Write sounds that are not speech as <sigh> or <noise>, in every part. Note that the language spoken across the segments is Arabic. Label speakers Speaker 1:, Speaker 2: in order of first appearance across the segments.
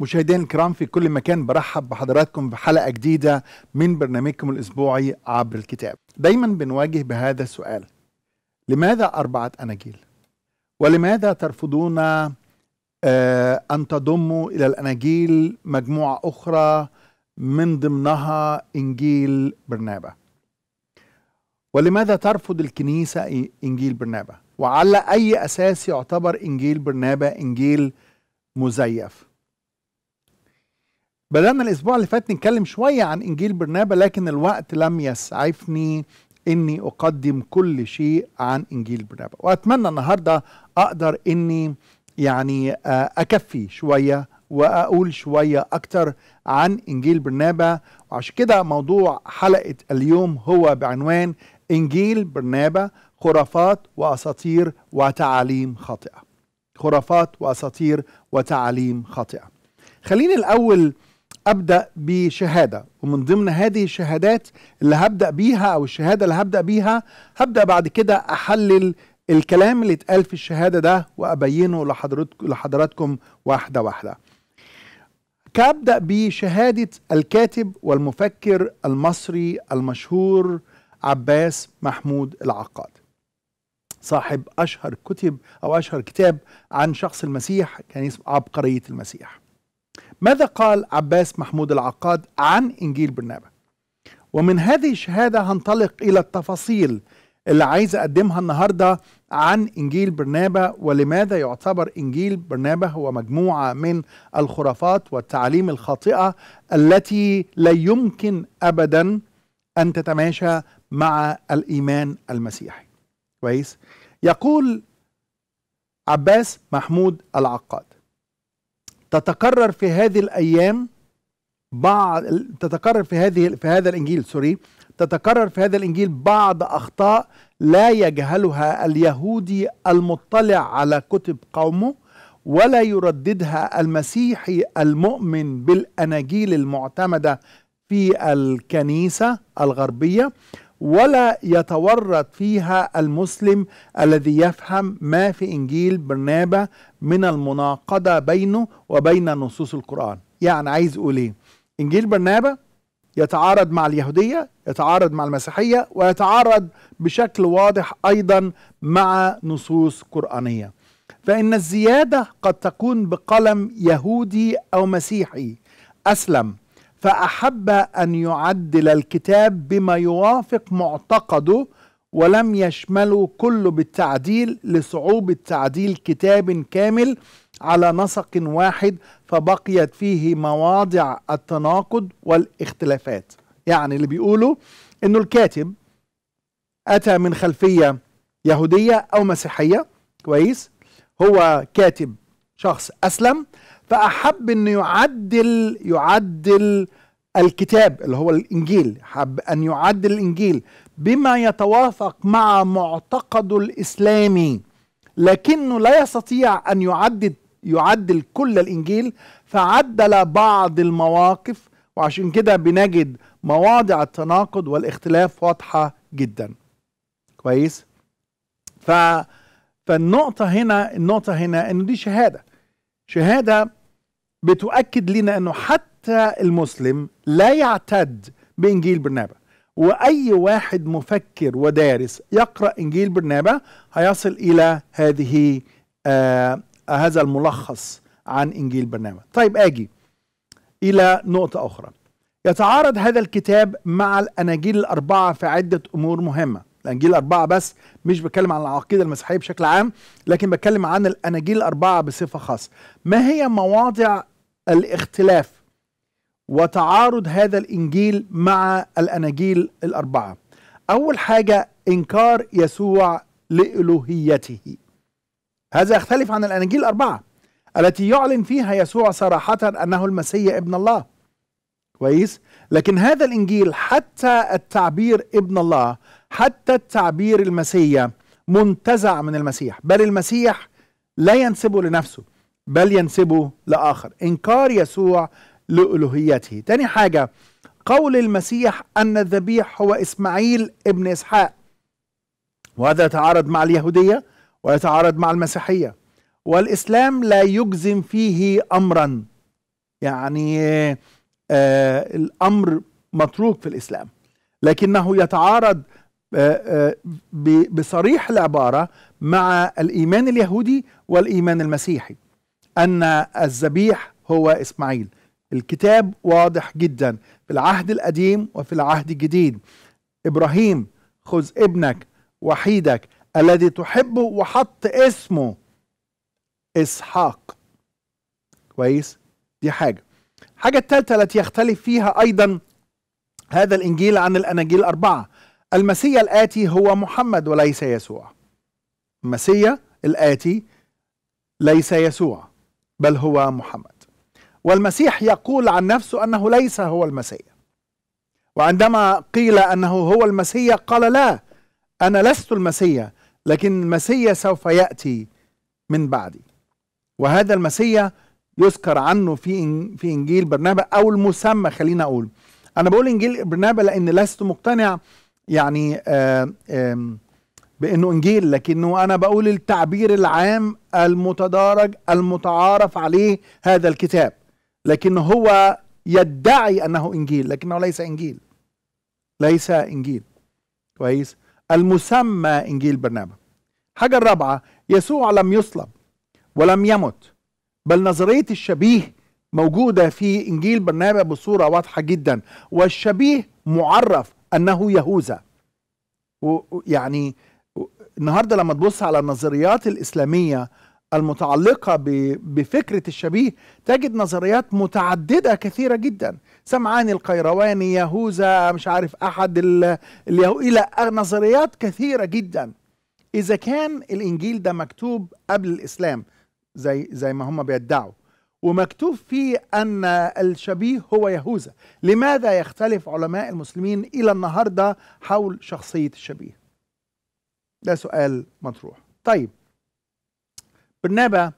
Speaker 1: مشاهدينا الكرام في كل مكان برحب بحضراتكم في حلقة جديدة من برنامجكم الأسبوعي عبر الكتاب دايما بنواجه بهذا السؤال لماذا أربعة أناجيل؟ ولماذا ترفضون آه، أن تضموا إلى الأناجيل مجموعة أخرى من ضمنها إنجيل برنابا؟ ولماذا ترفض الكنيسة إنجيل برنابا؟ وعلى أي أساس يعتبر إنجيل برنابا إنجيل مزيف؟ بدأنا الأسبوع اللي فات نتكلم شوية عن إنجيل برنابا لكن الوقت لم يسعفني إني أقدم كل شيء عن إنجيل برنابا وأتمنى النهاردة أقدر إني يعني آه، أكفي شوية وأقول شوية أكتر عن إنجيل برنابا وعشان كده موضوع حلقة اليوم هو بعنوان إنجيل برنابا خرافات وأساطير وتعاليم خاطئة خرافات وأساطير وتعاليم خاطئة خليني الأول ابدا بشهاده ومن ضمن هذه الشهادات اللي هبدا بيها او الشهاده اللي هبدا بيها هبدا بعد كده احلل الكلام اللي اتقال في الشهاده ده وابينه لحضراتكم لحضراتكم واحده واحده كابدا بشهاده الكاتب والمفكر المصري المشهور عباس محمود العقاد صاحب اشهر كتب او اشهر كتاب عن شخص المسيح كان اسمه عبقريه المسيح ماذا قال عباس محمود العقاد عن إنجيل برنابا ومن هذه الشهادة هنطلق إلى التفاصيل اللي عايز أقدمها النهاردة عن إنجيل برنابا ولماذا يعتبر إنجيل برنابا هو مجموعة من الخرافات والتعاليم الخاطئة التي لا يمكن أبدا أن تتماشى مع الإيمان المسيحي كويس يقول عباس محمود العقاد تتكرر في هذه الايام بعض تتكرر في هذه في هذا الانجيل سوري تتكرر في هذا الانجيل بعض اخطاء لا يجهلها اليهودي المطلع على كتب قومه ولا يرددها المسيحي المؤمن بالاناجيل المعتمده في الكنيسه الغربيه ولا يتورط فيها المسلم الذي يفهم ما في انجيل برنابا من المناقضه بينه وبين نصوص القران يعني عايز اقول ايه انجيل برنابا يتعارض مع اليهوديه يتعارض مع المسيحيه ويتعارض بشكل واضح ايضا مع نصوص قرانيه فان الزياده قد تكون بقلم يهودي او مسيحي اسلم فأحب أن يعدل الكتاب بما يوافق معتقده ولم يشمله كل بالتعديل لصعوبة تعديل كتاب كامل على نسق واحد فبقيت فيه مواضع التناقض والاختلافات يعني اللي بيقولوا انه الكاتب اتى من خلفيه يهوديه او مسيحيه كويس هو كاتب شخص اسلم فأحب أن يعدل يعدل الكتاب اللي هو الإنجيل حب أن يعدل الإنجيل بما يتوافق مع معتقده الإسلامي لكنه لا يستطيع أن يعدل يعدل كل الإنجيل فعدل بعض المواقف وعشان كده بنجد مواضع التناقض والاختلاف واضحة جدا كويس ف... فالنقطة هنا النقطة هنا إن دي شهادة شهادة بتؤكد لنا انه حتى المسلم لا يعتد بانجيل برنابا واي واحد مفكر ودارس يقرا انجيل برنابا هيصل الى هذه آه هذا الملخص عن انجيل برنابا طيب اجي الى نقطه اخرى يتعارض هذا الكتاب مع الاناجيل الاربعه في عده امور مهمه الاناجيل الاربعه بس مش بتكلم عن العقيده المسيحيه بشكل عام لكن بتكلم عن الاناجيل الاربعه بصفه خاصه ما هي مواضع الاختلاف وتعارض هذا الانجيل مع الاناجيل الاربعه اول حاجه انكار يسوع لالوهيته هذا يختلف عن الاناجيل الاربعه التي يعلن فيها يسوع صراحه انه المسيح ابن الله كويس لكن هذا الانجيل حتى التعبير ابن الله حتى التعبير المسيح منتزع من المسيح بل المسيح لا ينسبه لنفسه بل ينسبه لآخر إنكار يسوع لألوهيته تاني حاجة قول المسيح أن الذبيح هو إسماعيل ابن إسحاق وهذا يتعارض مع اليهودية ويتعارض مع المسيحية والإسلام لا يجزم فيه أمرا يعني آه الأمر متروك في الإسلام لكنه يتعارض آه، آه، بصريح العبارة مع الإيمان اليهودي والإيمان المسيحي أن الذبيح هو إسماعيل الكتاب واضح جدا في العهد القديم وفي العهد الجديد إبراهيم خذ ابنك وحيدك الذي تحبه وحط اسمه إسحاق كويس دي حاجة حاجة الثالثة التي يختلف فيها أيضا هذا الإنجيل عن الأناجيل الأربعة المسيا الآتي هو محمد وليس يسوع المسيا الآتي ليس يسوع بل هو محمد والمسيح يقول عن نفسه انه ليس هو المسيح وعندما قيل انه هو المسيح قال لا انا لست المسيح لكن المسيح سوف ياتي من بعدي وهذا المسيح يذكر عنه في في انجيل برنابا او المسمى خلينا اقول انا بقول انجيل برنابا لان لست مقتنع يعني آآ آه، آآ بانه انجيل لكنه انا بقول التعبير العام المتدارج المتعارف عليه هذا الكتاب لكن هو يدعي انه انجيل لكنه ليس انجيل ليس انجيل كويس المسمى انجيل برنابا الحاجه الرابعه يسوع لم يصلب ولم يمت بل نظريه الشبيه موجوده في انجيل برنابا بصوره واضحه جدا والشبيه معرف انه يهوذا يعني النهارده لما تبص على النظريات الاسلاميه المتعلقة بفكرة الشبيه تجد نظريات متعددة كثيرة جدا سمعان القيرواني يهوذا مش عارف أحد اليهو إلى نظريات كثيرة جدا إذا كان الإنجيل ده مكتوب قبل الإسلام زي زي ما هم بيدعوا ومكتوب فيه أن الشبيه هو يهوذا لماذا يختلف علماء المسلمين إلى النهاردة حول شخصية الشبيه ده سؤال مطروح طيب برنابا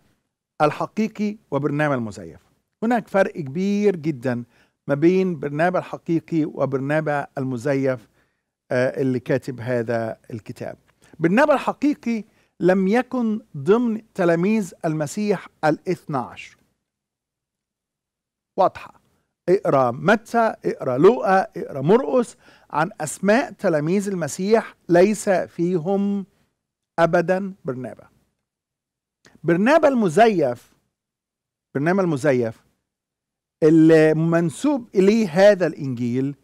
Speaker 1: الحقيقي وبرنابا المزيف هناك فرق كبير جدا ما بين برنابا الحقيقي وبرنابا المزيف آه، اللي كاتب هذا الكتاب برنابا الحقيقي لم يكن ضمن تلاميذ المسيح الاثنى عشر واضحة اقرأ متى اقرأ لوقا اقرأ مرقس عن أسماء تلاميذ المسيح ليس فيهم أبدا برنابا برنابا المزيف برنابا المزيف اللي منسوب إليه هذا الإنجيل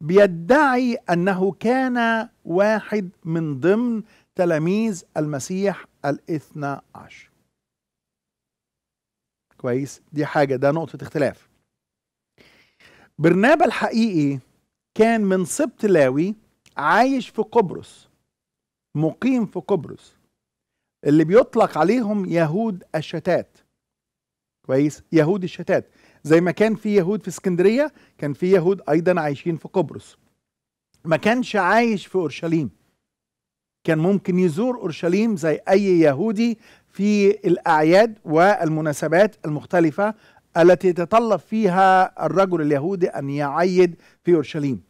Speaker 1: بيدعي أنه كان واحد من ضمن تلاميذ المسيح الاثنى عشر كويس دي حاجة ده نقطة اختلاف برنابا الحقيقي كان من سبط لاوي عايش في قبرص مقيم في قبرص اللي بيطلق عليهم يهود الشتات كويس يهود الشتات زي ما كان في يهود في اسكندريه كان في يهود ايضا عايشين في قبرص ما كانش عايش في اورشليم كان ممكن يزور اورشليم زي اي يهودي في الاعياد والمناسبات المختلفه التي يتطلب فيها الرجل اليهودي أن يعيد في أورشليم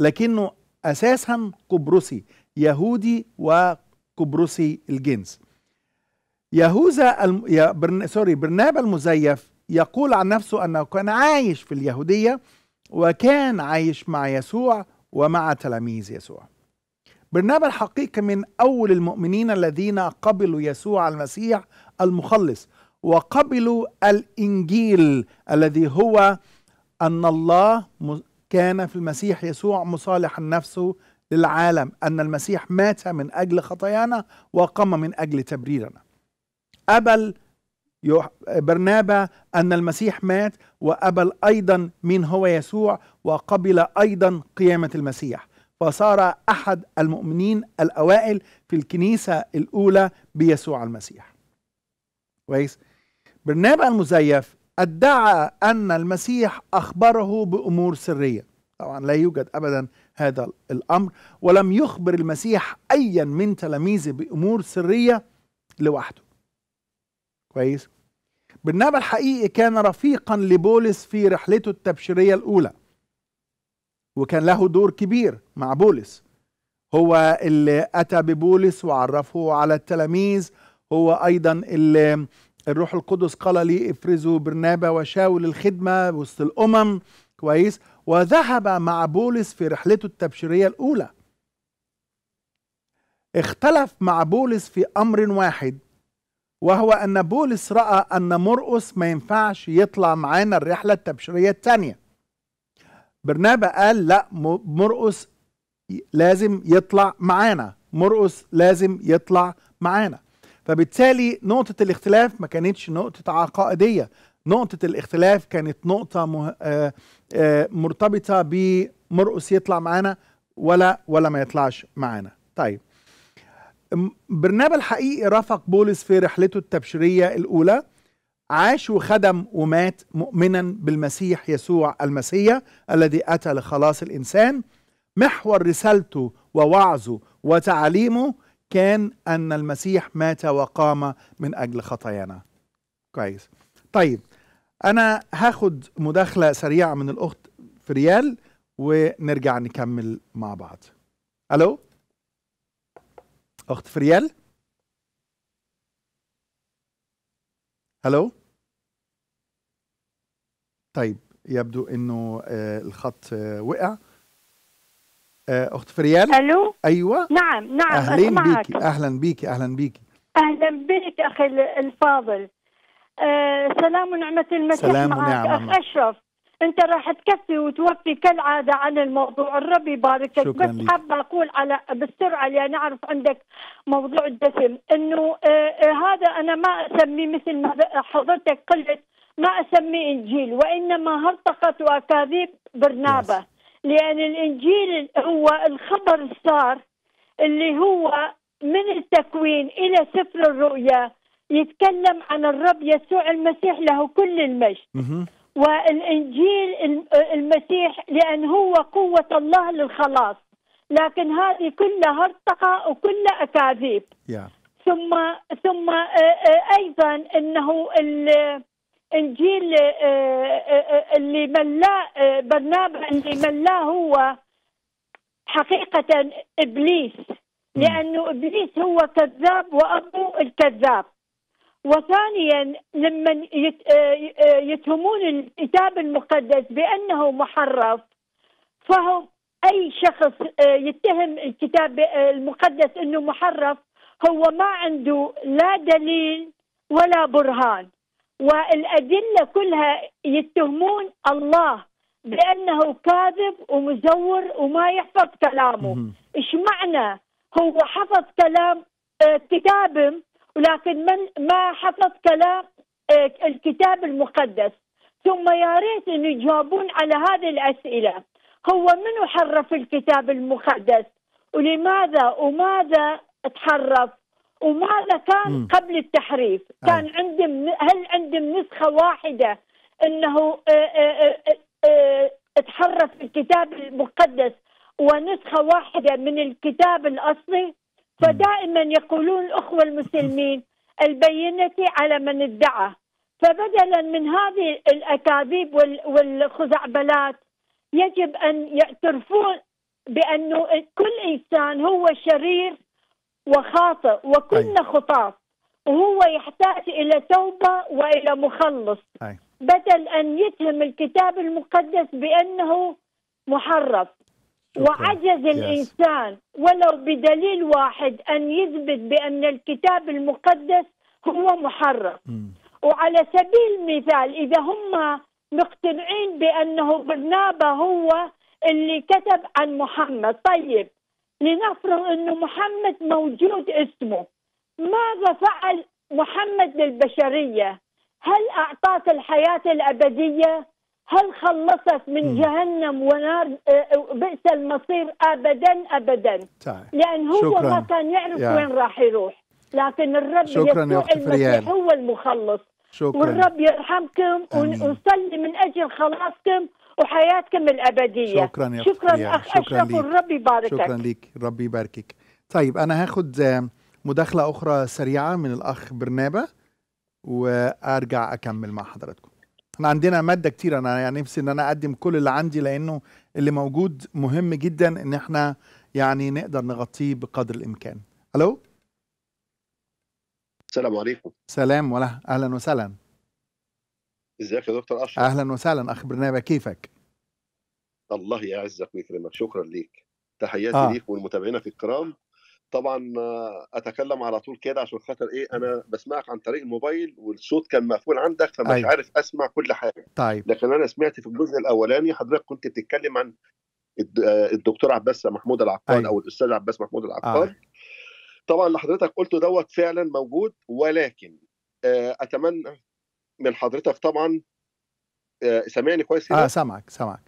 Speaker 1: لكنه أساسا قبرصي يهودي وقبرصي الجنس يهوذا الم... برن... سوري برنابا المزيف يقول عن نفسه أنه كان عايش في اليهودية وكان عايش مع يسوع ومع تلاميذ يسوع برنابا الحقيقي من أول المؤمنين الذين قبلوا يسوع المسيح المخلص وقبلوا الانجيل الذي هو ان الله كان في المسيح يسوع مصالحا نفسه للعالم ان المسيح مات من اجل خطايانا وقام من اجل تبريرنا. ابل برنابا ان المسيح مات وابل ايضا من هو يسوع وقبل ايضا قيامه المسيح فصار احد المؤمنين الاوائل في الكنيسه الاولى بيسوع المسيح. كويس؟ برنابا المزيف ادعى ان المسيح اخبره بامور سريه طبعا لا يوجد ابدا هذا الامر ولم يخبر المسيح ايا من تلاميذه بامور سريه لوحده كويس برنابا الحقيقي كان رفيقا لبولس في رحلته التبشيريه الاولى وكان له دور كبير مع بولس هو اللي اتى ببولس وعرفه على التلاميذ هو ايضا اللي الروح القدس قال لي افرزوا برنابا وشاول الخدمة وسط الأمم كويس وذهب مع بولس في رحلته التبشيرية الأولى اختلف مع بولس في أمر واحد وهو أن بولس رأى أن مرقس ما ينفعش يطلع معانا الرحلة التبشيرية الثانية برنابا قال لا مرقس لازم يطلع معانا مرقس لازم يطلع معانا فبالتالي نقطة الاختلاف ما كانتش نقطة عقائدية نقطة الاختلاف كانت نقطة آه، آه، مرتبطة بمرقص يطلع معانا ولا ولا ما يطلعش معانا طيب برنابا الحقيقي رافق بولس في رحلته التبشيرية الأولى عاش وخدم ومات مؤمنا بالمسيح يسوع المسيح الذي أتى لخلاص الإنسان محور رسالته ووعظه وتعليمه كان أن المسيح مات وقام من أجل خطايانا كويس طيب أنا هاخد مداخلة سريعة من الأخت في ريال ونرجع نكمل مع بعض ألو أخت فريال ألو طيب يبدو أنه آه، الخط آه، وقع آه، اخت فريال الو ايوه
Speaker 2: نعم نعم اهلين بيكي
Speaker 1: اهلا بيكي اهلا بيكي
Speaker 2: اهلا بك اخي الفاضل أه سلام ونعمة المسيح سلام معك ونعمة اخ اشرف انت راح تكفي وتوفي كالعادة عن الموضوع الرب لك بس حابة اقول على بالسرعة لان اعرف عندك موضوع الدسم انه آه،, آه هذا انا ما اسميه مثل ما حضرتك قلت ما اسميه انجيل وانما هرطقة واكاذيب برنابه لأن الإنجيل هو الخبر الصار اللي هو من التكوين إلى سفر الرؤيا يتكلم عن الرب يسوع المسيح له كل المجد والإنجيل المسيح لأن هو قوة الله للخلاص لكن هذه كلها هرطقة وكلها أكاذيب yeah. ثم ثم أيضا أنه انجيل آه، آه، آه، اللي ملاه برنابا اللي ملاه هو حقيقه ابليس لانه ابليس هو كذاب وابو الكذاب وثانيا لما يتهمون الكتاب المقدس بانه محرف فهم اي شخص يتهم الكتاب المقدس انه محرف هو ما عنده لا دليل ولا برهان والأدلة كلها يتهمون الله بأنه كاذب ومزور وما يحفظ كلامه إيش معنى هو حفظ كلام آه، كتابه ولكن من ما حفظ كلام آه، الكتاب المقدس ثم يا ريت أن يجاوبون على هذه الأسئلة هو من حرف الكتاب المقدس ولماذا وماذا تحرف وماذا كان م. قبل التحريف كان آه. عندهم هل عندهم نسخة واحدة أنه آه، آه، آه، اتحرف الكتاب المقدس ونسخة واحدة من الكتاب الأصلي فدائما يقولون الأخوة المسلمين البينة على من ادعى فبدلا من هذه الأكاذيب والخزعبلات يجب أن يعترفون بأنه كل إنسان هو شرير وخاطئ وكنا أي. خطاة وهو يحتاج إلى توبة وإلى مخلص أي. بدل أن يتهم الكتاب المقدس بأنه محرف وعجز الإنسان ولو بدليل واحد أن يثبت بأن الكتاب المقدس هو محرف م. وعلى سبيل المثال إذا هم مقتنعين بأنه برنابا هو اللي كتب عن محمد طيب لنفرض أن محمد موجود اسمه ماذا فعل محمد للبشرية هل أعطاك الحياة الأبدية هل خلصت من جهنم ونار آه، آه، بئس المصير أبدا أبدا طيب. لأن هو شكرا. ما كان يعرف يا. وين راح يروح لكن الرب شكرا يسوع المسيح هو المخلص شكرا. والرب يرحمكم ونصلي من أجل خلاصكم وحياتكم الابديه شكرا يا شكرا يا. اخ شكرا اشرف ليك. وربي يباركك شكرا
Speaker 1: ليك ربي يباركك طيب انا هاخد آه، مداخله اخرى سريعه من الاخ برنابه وارجع اكمل مع حضراتكم احنا عندنا ماده كتير انا يعني نفسي ان انا اقدم كل اللي عندي لانه اللي موجود مهم جدا ان احنا يعني نقدر نغطيه بقدر الامكان الو
Speaker 3: السلام عليكم
Speaker 1: سلام ولا اهلا وسهلا
Speaker 3: ازيك يا دكتور اشرف
Speaker 1: اهلا وسهلا اخبرنا بقى كيفك
Speaker 3: الله يعزك ويكرمك شكرا ليك تحياتي آه. ليك في الكرام طبعا آه، اتكلم على طول كده عشان خاطر ايه انا بسمعك عن طريق الموبايل والصوت كان مقفول عندك فمش أيوة. عارف اسمع كل حاجه طيب لكن انا سمعت في الجزء الاولاني حضرتك كنت بتتكلم عن آه، الدكتور عباس محمود العقاد أيوة. او الاستاذ عباس محمود العقاد آه. طبعا اللي حضرتك قلته دوت فعلا موجود ولكن آه، اتمنى من حضرتك طبعا آه، سامعني كويس
Speaker 1: اه سامعك سامعك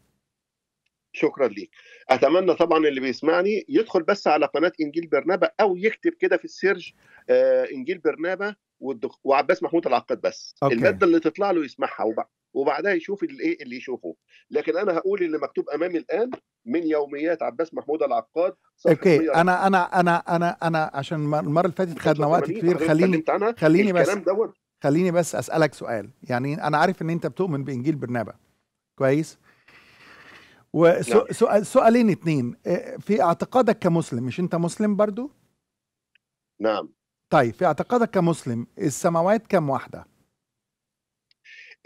Speaker 3: شكرا ليك اتمنى طبعا اللي بيسمعني يدخل بس على قناه انجيل برنابا او يكتب كده في السيرج آه انجيل برنابا والدخ... وعباس محمود العقاد بس أوكي. الماده اللي تطلع له يسمعها وب... وبعدها يشوف الايه اللي يشوفه لكن انا هقول اللي مكتوب امامي الان من يوميات عباس محمود العقاد
Speaker 1: اوكي انا انا انا انا انا عشان المره اللي فاتت خدنا وقت كتير خليني خليني بس الكلام دوت خليني بس اسالك سؤال يعني انا عارف ان انت بتؤمن بانجيل برنابا كويس وسؤال نعم. سؤالين اتنين آه، في اعتقادك كمسلم مش انت مسلم برضو نعم طيب في اعتقادك كمسلم السماوات كم واحده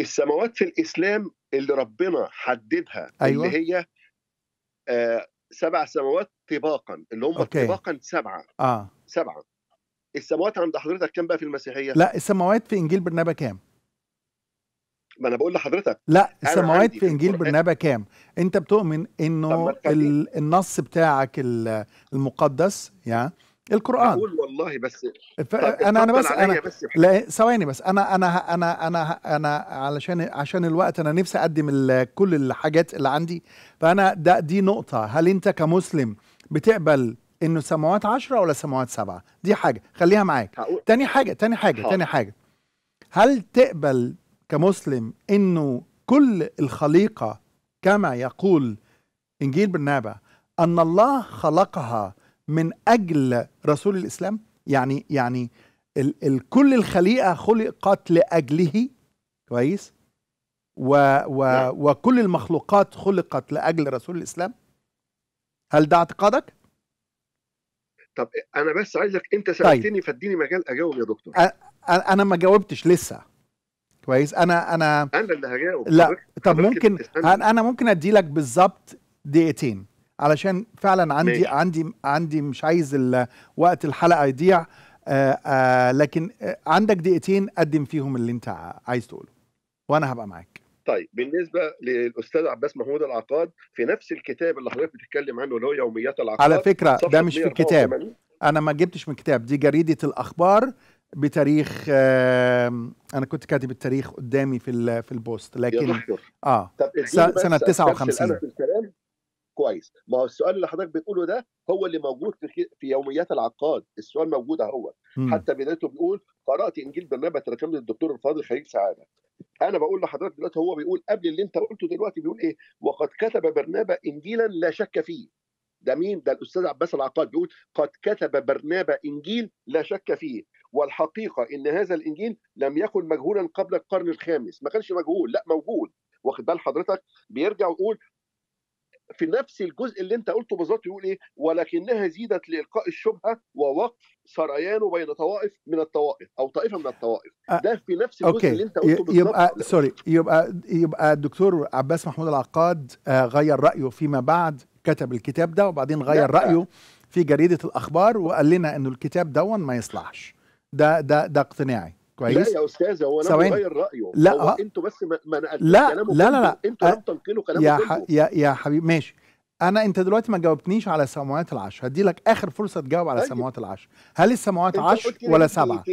Speaker 3: السماوات في الاسلام اللي ربنا حددها أيوة. اللي هي آه سبع سماوات طباقا اللي هم أوكي. طباقا سبعه اه سبعه السماوات عند حضرتك كام بقى في المسيحيه؟ لا
Speaker 1: السماوات في انجيل برنابا كام؟
Speaker 3: ما انا بقول لحضرتك
Speaker 1: لا السماوات في انجيل برنابا كام؟ انت بتؤمن انه النص بتاعك المقدس يعني القران
Speaker 3: بقول والله بس ف... انا انا بس انا بس لا
Speaker 1: ثواني بس انا انا انا انا انا علشان عشان الوقت انا نفسي اقدم كل الحاجات اللي عندي فانا ده دي نقطه هل انت كمسلم بتقبل انه سماوات عشرة ولا سماوات سبعة دي حاجة خليها معاك تاني حاجة تاني حاجة تاني حاجة هل تقبل كمسلم انه كل الخليقة كما يقول انجيل برنابا ان الله خلقها من اجل رسول الاسلام يعني يعني ال ال كل الخليقه خلقت لاجله كويس و و نعم. وكل المخلوقات خلقت لاجل رسول الاسلام هل ده اعتقادك
Speaker 3: طب انا بس عايزك انت طيب. سالتني طيب. فاديني مجال اجاوب يا دكتور
Speaker 1: انا ما جاوبتش لسه كويس انا انا انا اللي
Speaker 3: هجاوب لا
Speaker 1: طب ممكن انا ممكن ادي لك بالظبط دقيقتين علشان فعلا عندي ماشي. عندي عندي مش عايز وقت الحلقه يضيع آآ آآ لكن عندك دقيقتين قدم فيهم اللي انت عايز تقوله وانا هبقى معاك
Speaker 3: طيب بالنسبه للاستاذ عباس محمود العقاد في نفس الكتاب اللي حضرتك بتتكلم عنه اللي هو يوميات العقاد على فكره ده مش في الكتاب
Speaker 1: انا ما جبتش من كتاب دي جريده الاخبار بتاريخ آه انا كنت كاتب التاريخ قدامي في في البوست لكن اه طب سنه 59
Speaker 3: كويس ما هو السؤال اللي حضرتك بتقوله ده هو اللي موجود في في يوميات العقاد السؤال موجود اهو حتى بدايته بيقول قرات انجيل برنابه ترجمه الدكتور الفاضل خليل سعاده انا بقول لحضرتك دلوقتي هو بيقول قبل اللي انت قلته دلوقتي بيقول ايه وقد كتب برنابه انجيلا لا شك فيه ده مين ده الاستاذ عباس العقاد بيقول قد كتب برنابه انجيل لا شك فيه والحقيقه ان هذا الانجيل لم يكن مجهولا قبل القرن الخامس ما كانش مجهول لا موجود واخد بال حضرتك بيرجع ويقول في نفس الجزء اللي انت قلته بالظبط يقول ايه ولكنها زيدت لالقاء الشبهه ووقف سريانه بين طوائف من الطوائف او طائفه من الطوائف ده في نفس الجزء أوكي. اللي انت قلته بالظبط يبقى سوري
Speaker 1: يبقى يبقى الدكتور عباس محمود العقاد آه، غير رايه فيما بعد كتب الكتاب ده وبعدين غير رايه في جريده الاخبار وقال لنا انه الكتاب دون ما يصلحش ده ده ده اقتناعي كويس لا يا
Speaker 3: استاذ هو انا بغير رايه لا هو آه. انتوا بس ما ما لا لا لا لا انتوا لم آه، تنقلوا كلامه يا, ح...
Speaker 1: يا يا حبيبي ماشي انا انت دلوقتي ما جاوبتنيش على سماوات العشر هدي لك اخر فرصه تجاوب على طيب. سماوات العشر هل السماوات عشر ولا سبعه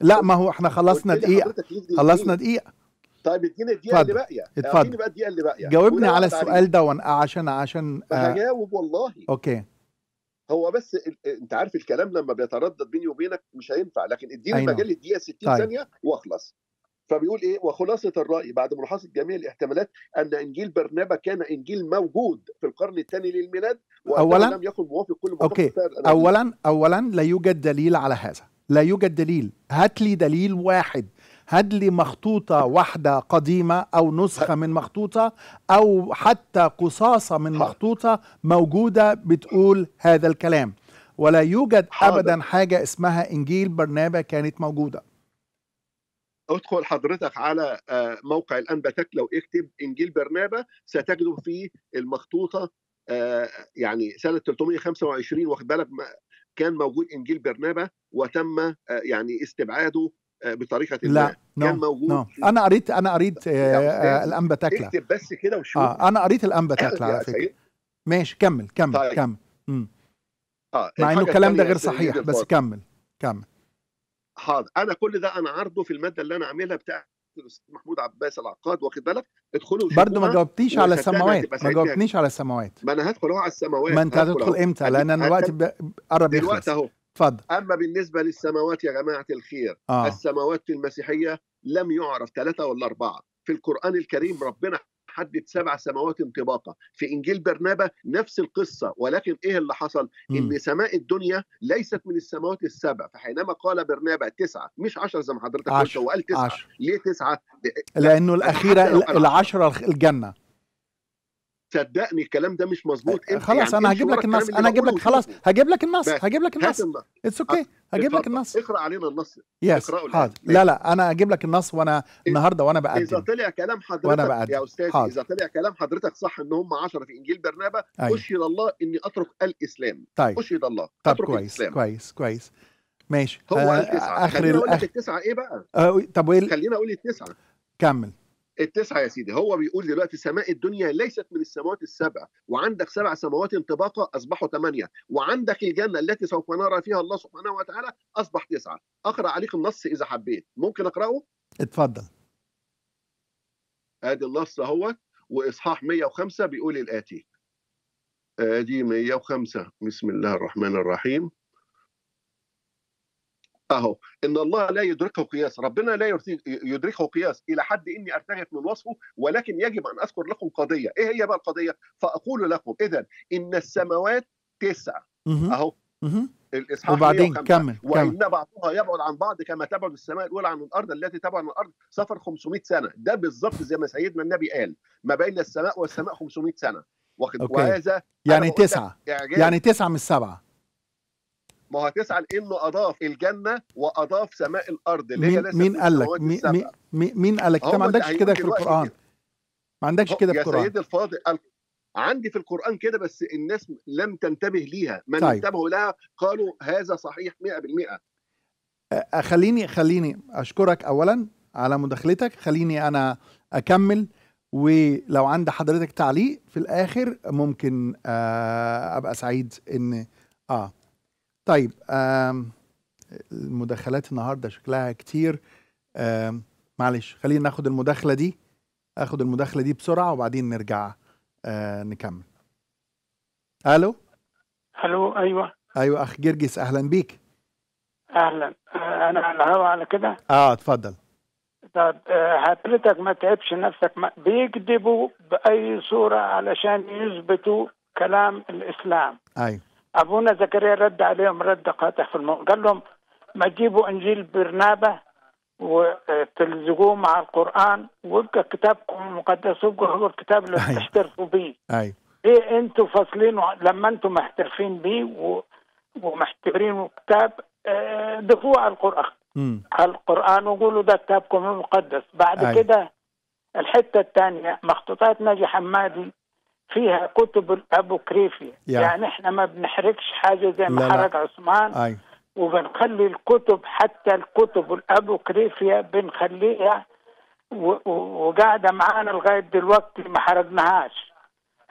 Speaker 1: لا ما هو احنا خلصنا دقيقه خلصنا دقيقه طيب اديني الدقيقه اللي باقيه اتفضل اديني بقى
Speaker 3: الدقيقه اللي باقيه جاوبني على السؤال
Speaker 1: ده عشان عشان آه. هجاوب والله اوكي
Speaker 3: هو بس آه، انت عارف الكلام لما بيتردد بيني وبينك مش هينفع لكن اديني نعم. مجال الدقيقه 60 طيب. ثانيه واخلص فبيقول ايه وخلاصه الراي بعد ملاحظه جميع الاحتمالات ان انجيل برنابا كان انجيل موجود في القرن الثاني للميلاد اولا لم يكن موافق
Speaker 1: كل اوكي اولا اولا لا يوجد دليل على هذا لا يوجد دليل هات لي دليل واحد هل لي مخطوطة واحدة قديمة أو نسخة من مخطوطة أو حتى قصاصة من مخطوطة موجودة بتقول هذا الكلام ولا يوجد أبدا حاجة اسمها إنجيل برنابا كانت موجودة
Speaker 3: ادخل حضرتك على آه، موقع الانبتك لو اكتب إنجيل برنابا ستجد فيه المخطوطة آه، يعني سنة 325 واخد بالك كان موجود انجيل برنابا وتم آه، يعني استبعاده آه، بطريقه لا. ما لا. كان no. موجود no.
Speaker 1: انا قريت انا قريت آه، الانبا آه، تاكلا اكتب
Speaker 3: بس كده وشوف اه انا قريت الانبا تاكلا على فكره
Speaker 1: ماشي كمل كمل طيب. كمل اه مع انه الكلام ده غير صحيح بس كمل كمل
Speaker 3: حاضر انا كل ده انا عرضه في الماده اللي انا عاملها بتاع الاستاذ محمود عباس العقاد واخد بالك ادخلوا برضه ما جاوبتنيش على السماوات ما جاوبتنيش على السماوات ما انا هدخل اهو على السماوات ما انت هتدخل امتى لان انا الوقت
Speaker 1: قرب يخلص دلوقتي اهو فضل.
Speaker 3: اما بالنسبه للسماوات يا جماعه الخير آه. السماوات المسيحيه لم يعرف ثلاثه ولا اربعه في القران الكريم ربنا حدد سبع سماوات انطباقا في انجيل برنابة نفس القصه ولكن ايه اللي حصل م. ان سماء الدنيا ليست من السماوات السبع فحينما قال برنابة تسعه مش عشرة زي ما حضرتك قلت هو قال تسعه عشر. ليه تسعه لانه الاخيره العشره الجنه صدقني الكلام ده مش مظبوط آه، انت خلاص يعني انا هجيب لك النص انا هجيب لك خلاص هجيب لك النص هجيب لك النص اتس اوكي هجيب لك النص اقرا علينا النص يس حاضر لا
Speaker 1: لا انا هجيب لك النص وانا إيه؟ النهارده وانا بقدم اذا
Speaker 3: طلع كلام حضرتك وانا بقدم. يا استاذ حاضر. اذا طلع كلام حضرتك صح ان هم 10 في انجيل برنابا أيوه. اشهد الله اني اترك الاسلام
Speaker 1: طيب اشهد الله طب أترك كويس الإسلام. كويس كويس ماشي هو آه التسعه اخر خلينا اقول لك التسعه ايه بقى آه، طب وايه خلينا اقول التسعه كمل
Speaker 3: التسعة يا سيدي هو بيقول دلوقتي سماء الدنيا ليست من السماوات السبع وعندك سبع سماوات طباقا أصبحوا ثمانية وعندك الجنة التي سوف نرى فيها الله سبحانه وتعالى أصبح تسعة أقرأ عليك النص إذا حبيت ممكن أقرأه؟ اتفضل ادي النص هو واصحاح 105 بيقول الاتي ادي 105 بسم الله الرحمن الرحيم اهو ان الله لا يدركه قياس ربنا لا يدركه قياس الى حد اني ارتجف من وصفه ولكن يجب ان اذكر لكم قضيه ايه هي بقى القضيه فاقول لكم اذا ان السماوات تسعه اهو الاصحاح وبعدين كمل وان بعضها يبعد عن بعض كما تبعد السماء الاولى عن الارض التي تبعد عن الارض سفر 500 سنه ده بالظبط زي ما سيدنا النبي قال ما بين السماء والسماء 500 سنه واخد وهذا يعني, يعني تسعه يعني
Speaker 1: تسعه من السبعه
Speaker 3: ما هو هتسأل انه اضاف الجنه واضاف سماء الارض اللي مين هي مين قال لك مين,
Speaker 1: مين مين قال لك انت ما عندكش كده في القران ما عندكش كده في القران يا سيدي
Speaker 3: الفاضل عندي في القرآن كده بس الناس لم تنتبه ليها من طيب. انتبهوا لها قالوا هذا صحيح
Speaker 1: 100% خليني خليني أشكرك أولا على مداخلتك خليني أنا أكمل ولو عند حضرتك تعليق في الآخر ممكن آه، أبقى سعيد إن آه طيب المداخلات النهارده شكلها كتير معلش خلينا ناخد المداخله دي اخد المداخله دي بسرعه وبعدين نرجع آه، نكمل الو الو ايوه ايوه اخ جرجس اهلا بيك
Speaker 4: اهلا آه، انا على الهوا على كده
Speaker 1: اه اتفضل
Speaker 4: طب آه، حضرتك ما تعبش نفسك ما بيكذبوا باي صوره علشان يثبتوا كلام الاسلام ايوه ابونا زكريا رد عليهم رد قاطع في الموضوع قال لهم ما تجيبوا انجيل برنابه وتلزقوه مع القران ويبقى كتابكم المقدس وابقى هو الكتاب اللي أيوه. تحترفوا به ايوه ايه انتوا فاصلين لما انتم محترفين بيه و... ومحترين كتاب ضفوه آه، على القران مم. على القران وقولوا ده كتابكم المقدس بعد أيوه. كده الحته الثانيه مخطوطات ناجي حمادي فيها كتب الابوكريفيه yeah. يعني احنا ما بنحرقش حاجه زي ما حرق عثمان أي. وبنخلي الكتب حتى الكتب كريفيا بنخليها وقاعده معانا لغايه دلوقتي ما حرقناهاش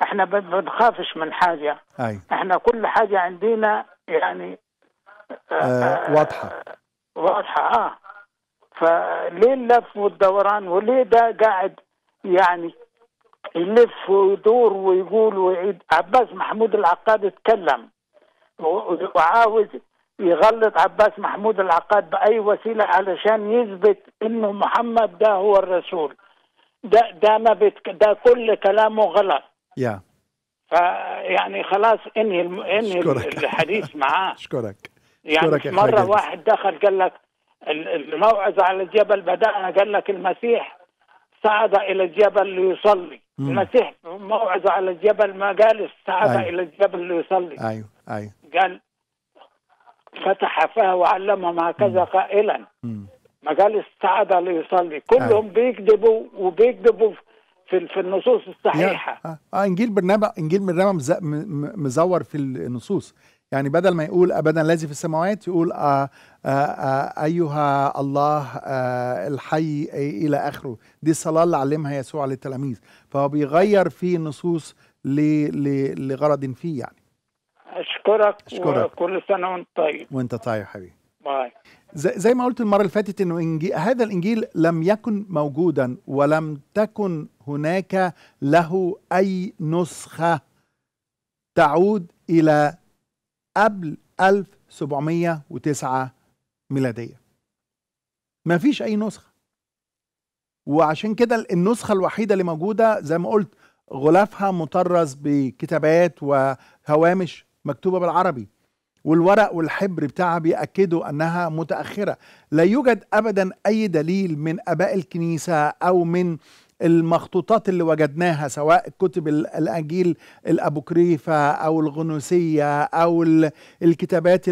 Speaker 4: احنا ما بنخافش من حاجه أي. احنا كل حاجه عندنا يعني آه،,
Speaker 2: آه آه واضحه
Speaker 4: واضحه اه فليه اللف والدوران وليه ده قاعد يعني يلف ويدور ويقول ويعيد عباس محمود العقاد اتكلم وعاوز يغلط عباس محمود العقاد بأي وسيلة علشان يثبت إنه محمد ده هو الرسول ده ده ما بتك... ده كل كلامه غلط. يا ف فيعني خلاص انهي الم... انهي شكرك. الحديث معاه. <laughs>
Speaker 1: شكرك. يعني شكرك مرة حاجة. واحد
Speaker 4: دخل قال لك الموعظة على الجبل بدأنا قال لك المسيح صعد إلى الجبل ليصلي المسيح موعظه على الجبل ما قال استعاد أيوه. الى الجبل ليصلي
Speaker 1: ايوه ايوه
Speaker 4: قال فتح فاه وعلمهم هكذا قائلا ما قال استعاد ليصلي كلهم أيوه. بيكذبوا وبيكذبوا في في النصوص الصحيحه
Speaker 1: آه،, اه انجيل برنامج انجيل برنامج مزور في النصوص يعني بدل ما يقول أبدا الذي في السماوات يقول آآ آآ أيها الله الحي إلى آخره دي الصلاة اللي علمها يسوع للتلاميذ فهو بيغير في النصوص لغرض فيه يعني
Speaker 4: أشكرك, أشكرك. كل سنة وأنت طيب
Speaker 1: وأنت طيب حبيبي باي زي ما قلت المرة اللي فاتت انه إنجي... هذا الانجيل لم يكن موجودا ولم تكن هناك له اي نسخة تعود الى قبل 1709 ميلادية ما فيش أي نسخة وعشان كده النسخة الوحيدة اللي موجودة زي ما قلت غلافها مطرز بكتابات وهوامش مكتوبة بالعربي والورق والحبر بتاعها بيأكدوا أنها متأخرة لا يوجد أبدا أي دليل من أباء الكنيسة أو من المخطوطات اللي وجدناها سواء كتب الانجيل الابوكريفه او الغنوسيه او الكتابات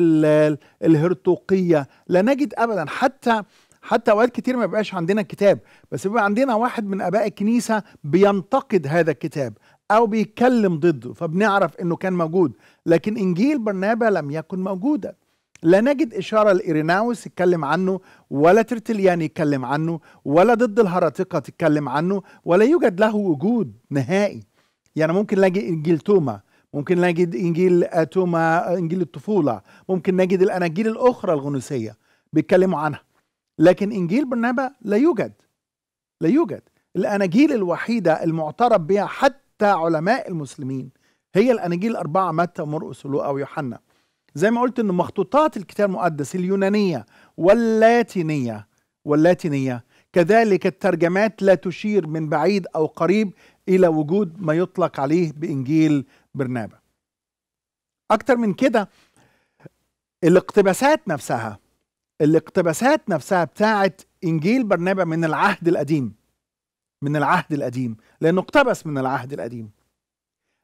Speaker 1: الهرطوقيه لا نجد ابدا حتى حتى اوقات كتير ما بيبقاش عندنا كتاب بس بيبقى عندنا واحد من اباء الكنيسه بينتقد هذا الكتاب او بيتكلم ضده فبنعرف انه كان موجود لكن انجيل برنابا لم يكن موجودا لا نجد إشارة لإيريناوس يتكلم عنه ولا ترتليان يتكلم عنه ولا ضد الهرطقة تتكلم عنه ولا يوجد له وجود نهائي يعني ممكن نجد إنجيل توما ممكن نجد إنجيل آه، توما آه، إنجيل الطفولة ممكن نجد الأناجيل الأخرى الغنوسية بيتكلموا عنها لكن إنجيل برنابا لا يوجد لا يوجد الأناجيل الوحيدة المعترف بها حتى علماء المسلمين هي الأناجيل الأربعة متى ومرقس ولوقا ويوحنا زي ما قلت ان مخطوطات الكتاب المقدس اليونانيه واللاتينيه واللاتينيه كذلك الترجمات لا تشير من بعيد او قريب الى وجود ما يطلق عليه بانجيل برنابا. اكتر من كده الاقتباسات نفسها الاقتباسات نفسها بتاعت انجيل برنابا من العهد القديم من العهد القديم لانه اقتبس من العهد القديم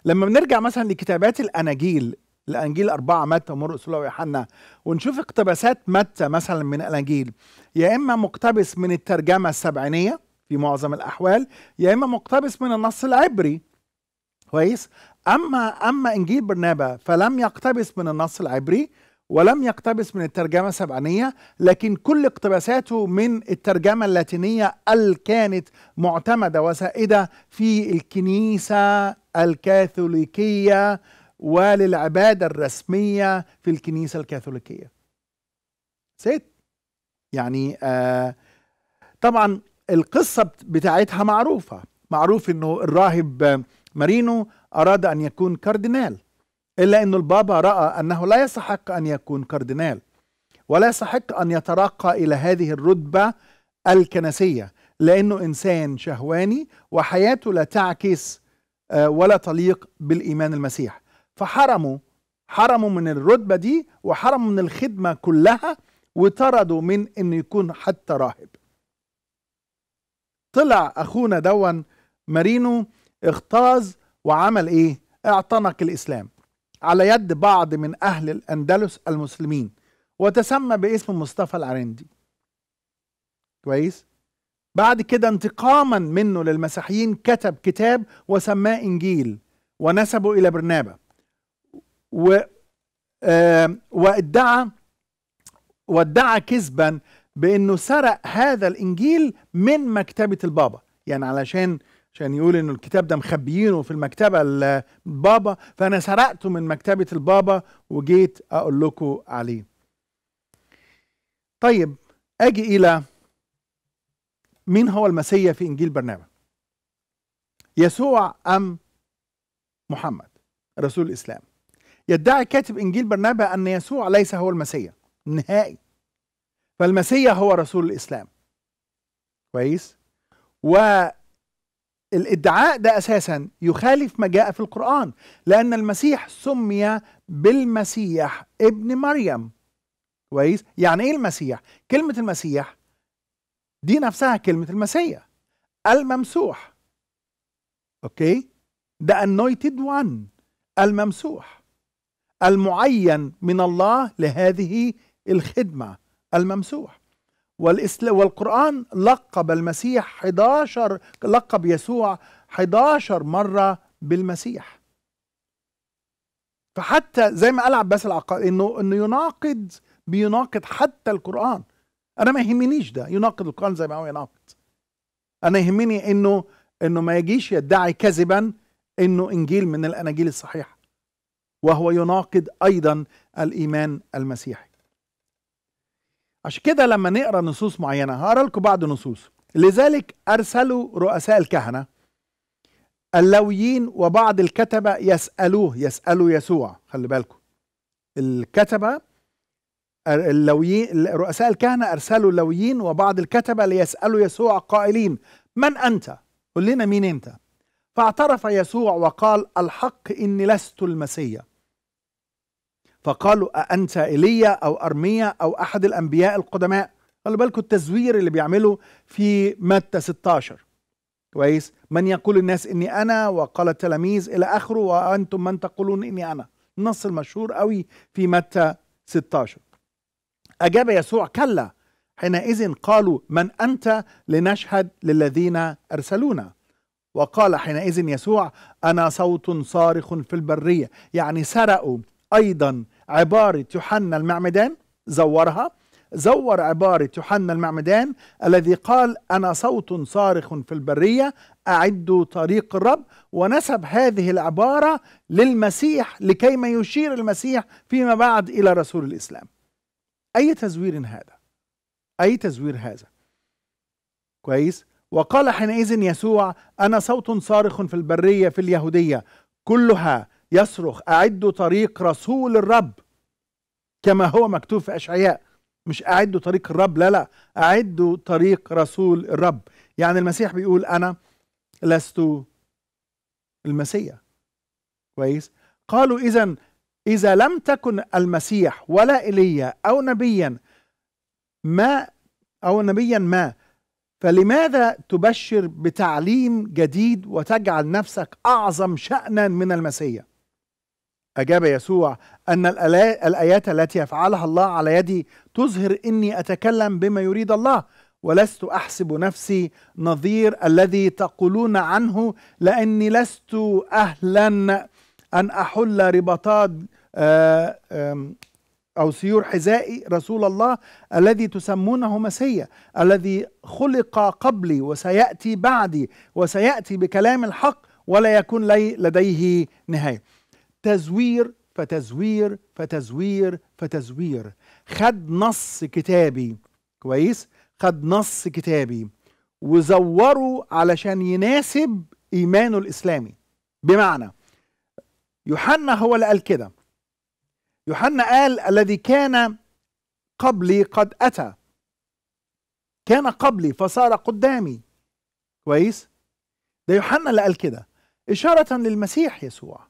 Speaker 1: لما بنرجع مثلا لكتابات الاناجيل الانجيل اربعه متى ومرقس ويوحنا ونشوف اقتباسات متى مثلا من الانجيل يا اما مقتبس من الترجمه السبعينيه في معظم الاحوال يا اما مقتبس من النص العبري كويس اما اما انجيل برنابا فلم يقتبس من النص العبري ولم يقتبس من الترجمة السبعينيه لكن كل اقتباساته من الترجمة اللاتينية ال كانت معتمدة وسائدة في الكنيسة الكاثوليكية وللعبادة الرسمية في الكنيسة الكاثوليكية سيد يعني آه طبعا القصة بتاعتها معروفة معروف انه الراهب مارينو اراد ان يكون كاردينال الا انه البابا راى انه لا يستحق ان يكون كاردينال ولا يستحق ان يترقى الى هذه الرتبه الكنسيه لانه انسان شهواني وحياته لا تعكس آه، ولا تليق بالايمان المسيح فحرموا حرموا من الرتبة دي وحرموا من الخدمة كلها وطردوا من انه يكون حتى راهب طلع اخونا دون مارينو اغتاظ وعمل ايه اعتنق الاسلام على يد بعض من اهل الاندلس المسلمين وتسمى باسم مصطفى العرندي كويس بعد كده انتقاما منه للمسيحيين كتب كتاب وسماه انجيل ونسبه الى برنابه و وادعى وادعى كذبا بانه سرق هذا الانجيل من مكتبه البابا يعني علشان عشان يقول انه الكتاب ده مخبيينه في المكتبه البابا فانا سرقته من مكتبه البابا وجيت اقول لكم عليه طيب اجي الى مين هو المسيا في انجيل برنابا يسوع ام محمد رسول الاسلام يدعي كاتب إنجيل برنابا أن يسوع ليس هو المسيا نهائي فالمسيا هو رسول الإسلام كويس والادعاء ده أساسا يخالف ما جاء في القرآن لأن المسيح سمي بالمسيح ابن مريم كويس يعني إيه المسيح كلمة المسيح دي نفسها كلمة المسيا الممسوح اوكي ده انويتد وان الممسوح المعين من الله لهذه الخدمة الممسوح والقرآن لقب المسيح 11 لقب يسوع 11 مرة بالمسيح فحتى زي ما قال عباس العقاد انه انه يناقض بيناقض حتى القرآن انا ما يهمنيش ده يناقض القرآن زي ما هو يناقض انا يهمني انه انه ما يجيش يدعي كذبا انه انجيل من الاناجيل الصحيحه وهو يناقض ايضا الايمان المسيحي عشان كده لما نقرا نصوص معينه هقرا لكم بعض النصوص لذلك ارسلوا رؤساء الكهنه اللويين وبعض الكتبه يسالوه يسالوا يسوع خلي بالكم الكتبه اللويين رؤساء الكهنه ارسلوا اللويين وبعض الكتبه ليسالوا يسوع قائلين من انت؟ قل لنا مين انت؟ فاعترف يسوع وقال الحق اني لست المسيا فقالوا أأنت إيليا أو أرميا أو أحد الأنبياء القدماء قالوا بالكم التزوير اللي بيعمله في متى 16 كويس من يقول الناس إني أنا وقال التلاميذ إلى آخره وأنتم من تقولون إني أنا النص المشهور قوي في متى 16 أجاب يسوع كلا حينئذ قالوا من أنت لنشهد للذين أرسلونا وقال حينئذ يسوع أنا صوت صارخ في البرية يعني سرقوا أيضا عبارة يوحنا المعمدان زورها زور عبارة يوحنا المعمدان الذي قال أنا صوت صارخ في البرية أعد طريق الرب ونسب هذه العبارة للمسيح لكيما يشير المسيح فيما بعد إلى رسول الإسلام أي تزوير هذا أي تزوير هذا كويس وقال حينئذ يسوع أنا صوت صارخ في البرية في اليهودية كلها يصرخ أعدوا طريق رسول الرب كما هو مكتوب في أشعياء مش أعدوا طريق الرب لا لا أعدوا طريق رسول الرب يعني المسيح بيقول أنا لست المسيح كويس قالوا إذا إذا لم تكن المسيح ولا إيليا أو نبيا ما أو نبيا ما فلماذا تبشر بتعليم جديد وتجعل نفسك أعظم شأنا من المسيح أجاب يسوع أن الآيات التي يفعلها الله على يدي تظهر إني أتكلم بما يريد الله ولست أحسب نفسي نظير الذي تقولون عنه لأني لست أهلا أن أحل رباطات آه، أو سيور حذائي رسول الله الذي تسمونه مسيا الذي خلق قبلي وسيأتي بعدي وسيأتي بكلام الحق ولا يكون لي لديه نهاية تزوير فتزوير فتزوير فتزوير خد نص كتابي كويس خد نص كتابي وزوره علشان يناسب ايمانه الاسلامي بمعنى يوحنا هو اللي قال كده يوحنا قال الذي كان قبلي قد اتى كان قبلي فصار قدامي كويس ده يوحنا اللي قال كده اشاره للمسيح يسوع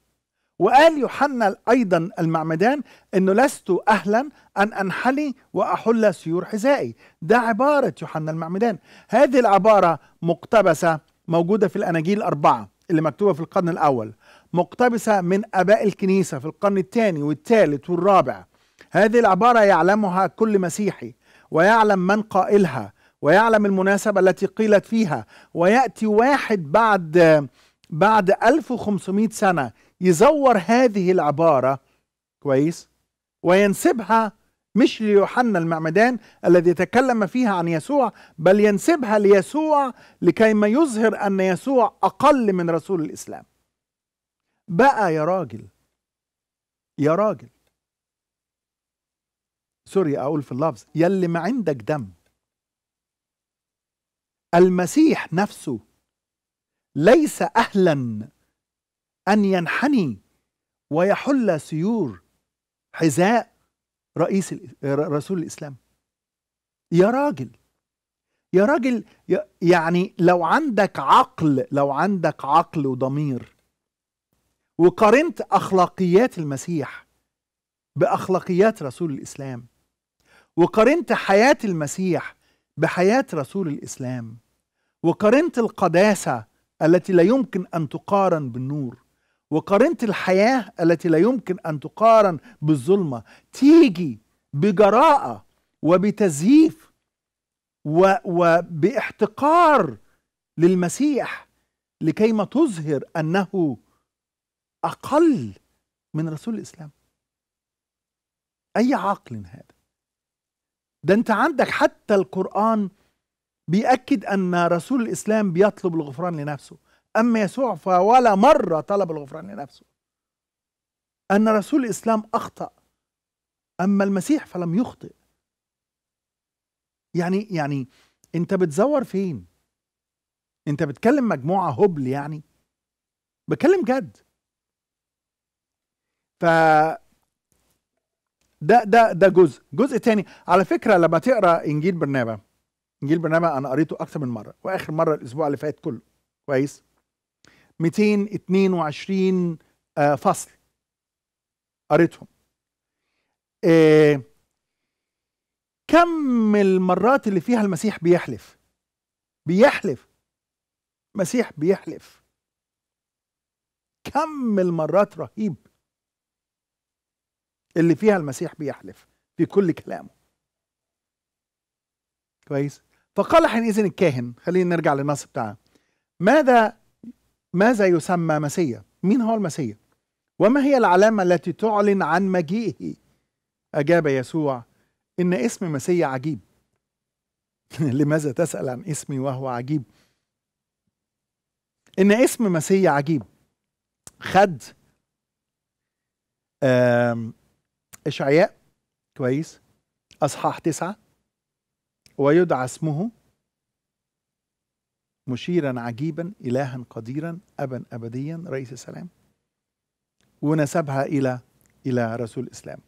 Speaker 1: وقال يوحنا أيضا المعمدان أنه لست أهلا أن أنحني وأحل سيور حذائي ده عبارة يوحنا المعمدان هذه العبارة مقتبسة موجودة في الأناجيل الأربعة اللي مكتوبة في القرن الأول مقتبسة من أباء الكنيسة في القرن الثاني والثالث والرابع هذه العبارة يعلمها كل مسيحي ويعلم من قائلها ويعلم المناسبة التي قيلت فيها ويأتي واحد بعد بعد 1500 سنة يزور هذه العبارة كويس وينسبها مش ليوحنا المعمدان الذي تكلم فيها عن يسوع بل ينسبها ليسوع لكي ما يظهر أن يسوع أقل من رسول الإسلام بقى يا راجل يا راجل سوري أقول في اللفظ يلي ما عندك دم المسيح نفسه ليس أهلا أن ينحني ويحل سيور حذاء رئيس رسول الإسلام يا راجل يا راجل يعني لو عندك عقل لو عندك عقل وضمير وقارنت أخلاقيات المسيح بأخلاقيات رسول الإسلام وقارنت حياة المسيح بحياة رسول الإسلام وقارنت القداسة التي لا يمكن أن تقارن بالنور وقارنت الحياة التي لا يمكن أن تقارن بالظلمة تيجي بجراءة وبتزييف وباحتقار للمسيح لكيما تظهر أنه أقل من رسول الإسلام أي عقل هذا ده أنت عندك حتى القرآن بيأكد أن رسول الإسلام بيطلب الغفران لنفسه أما يسوع فولا مرة طلب الغفران لنفسه أن رسول الإسلام أخطأ أما المسيح فلم يخطئ يعني يعني أنت بتزور فين؟ أنت بتكلم مجموعة هبل يعني بكلم جد ف ده ده ده جزء جزء تاني على فكره لما تقرا انجيل برنابا انجيل برنابا انا قريته اكتر من مره واخر مره الاسبوع اللي فات كله كويس 222 آه، فصل قريتهم آه، كم المرات اللي فيها المسيح بيحلف بيحلف مسيح بيحلف كم المرات رهيب اللي فيها المسيح بيحلف في كل كلامه كويس فقال حينئذ الكاهن خلينا نرجع للنص بتاعنا ماذا ماذا يسمى مسيا مين هو المسيا وما هي العلامة التي تعلن عن مجيئه أجاب يسوع إن اسم مسيا عجيب <laughs> لماذا تسأل عن اسمي وهو عجيب إن اسم مسيا عجيب خد إشعياء كويس أصحاح تسعة ويدعى اسمه مشيرا عجيبا إلها قديرا أبا أبديا رئيس السلام ونسبها إلى إلى رسول الإسلام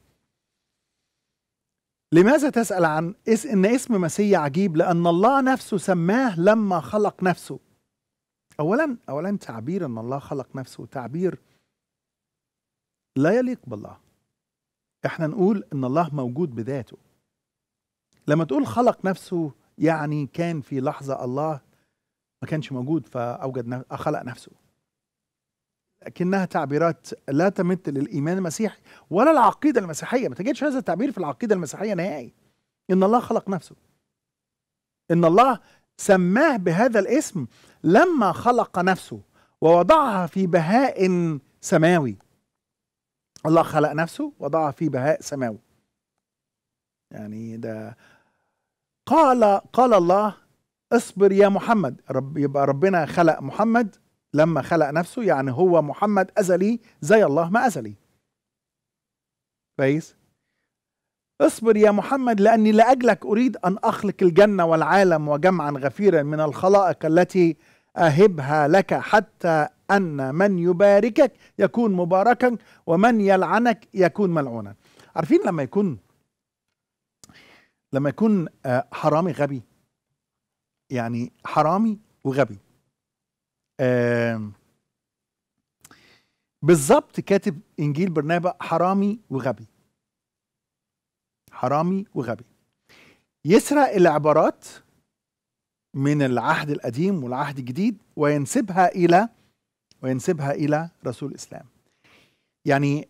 Speaker 1: لماذا تسأل عن اس إن اسم مسيح عجيب لأن الله نفسه سماه لما خلق نفسه أولا أولا تعبير أن الله خلق نفسه تعبير لا يليق بالله احنا نقول ان الله موجود بذاته لما تقول خلق نفسه يعني كان في لحظة الله ما كانش موجود فأوجد خلق نفسه لكنها تعبيرات لا تمت للإيمان المسيحي ولا العقيدة المسيحية ما تجدش هذا التعبير في العقيدة المسيحية نهائي إن الله خلق نفسه إن الله سماه بهذا الاسم لما خلق نفسه ووضعها في بهاء سماوي الله خلق نفسه وضعها في بهاء سماوي يعني ده قال قال الله اصبر يا محمد رب يبقى ربنا خلق محمد لما خلق نفسه يعني هو محمد أزلي زي الله ما أزلي كويس اصبر يا محمد لأني لأجلك أريد أن أخلق الجنة والعالم وجمعا غفيرا من الخلائق التي أهبها لك حتى أن من يباركك يكون مباركا ومن يلعنك يكون ملعونا عارفين لما يكون لما يكون آه، حرامي غبي يعني حرامي وغبي بالظبط كاتب انجيل برنابا حرامي وغبي حرامي وغبي يسرق العبارات من العهد القديم والعهد الجديد وينسبها الى وينسبها الى رسول الاسلام يعني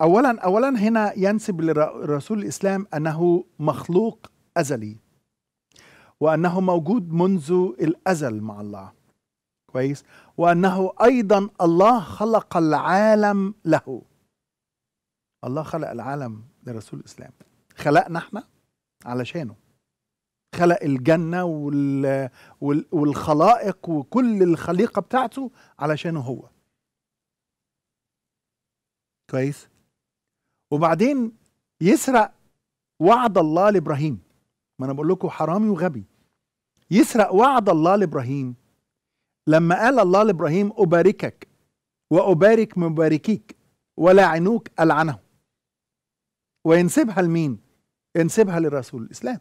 Speaker 1: اولا اولا هنا ينسب لرسول الاسلام انه مخلوق ازلي وأنه موجود منذ الأزل مع الله كويس وأنه أيضا الله خلق العالم له الله خلق العالم لرسول الإسلام خلقنا احنا علشانه خلق الجنة وال... وال... والخلائق وكل الخليقة بتاعته علشانه هو كويس وبعدين يسرق وعد الله لابراهيم ما انا بقول لكم حرامي وغبي يسرق وعد الله لابراهيم لما قال الله لابراهيم اباركك وابارك مباركيك ولعنوك العنه وينسبها لمين ينسبها لرسول الاسلام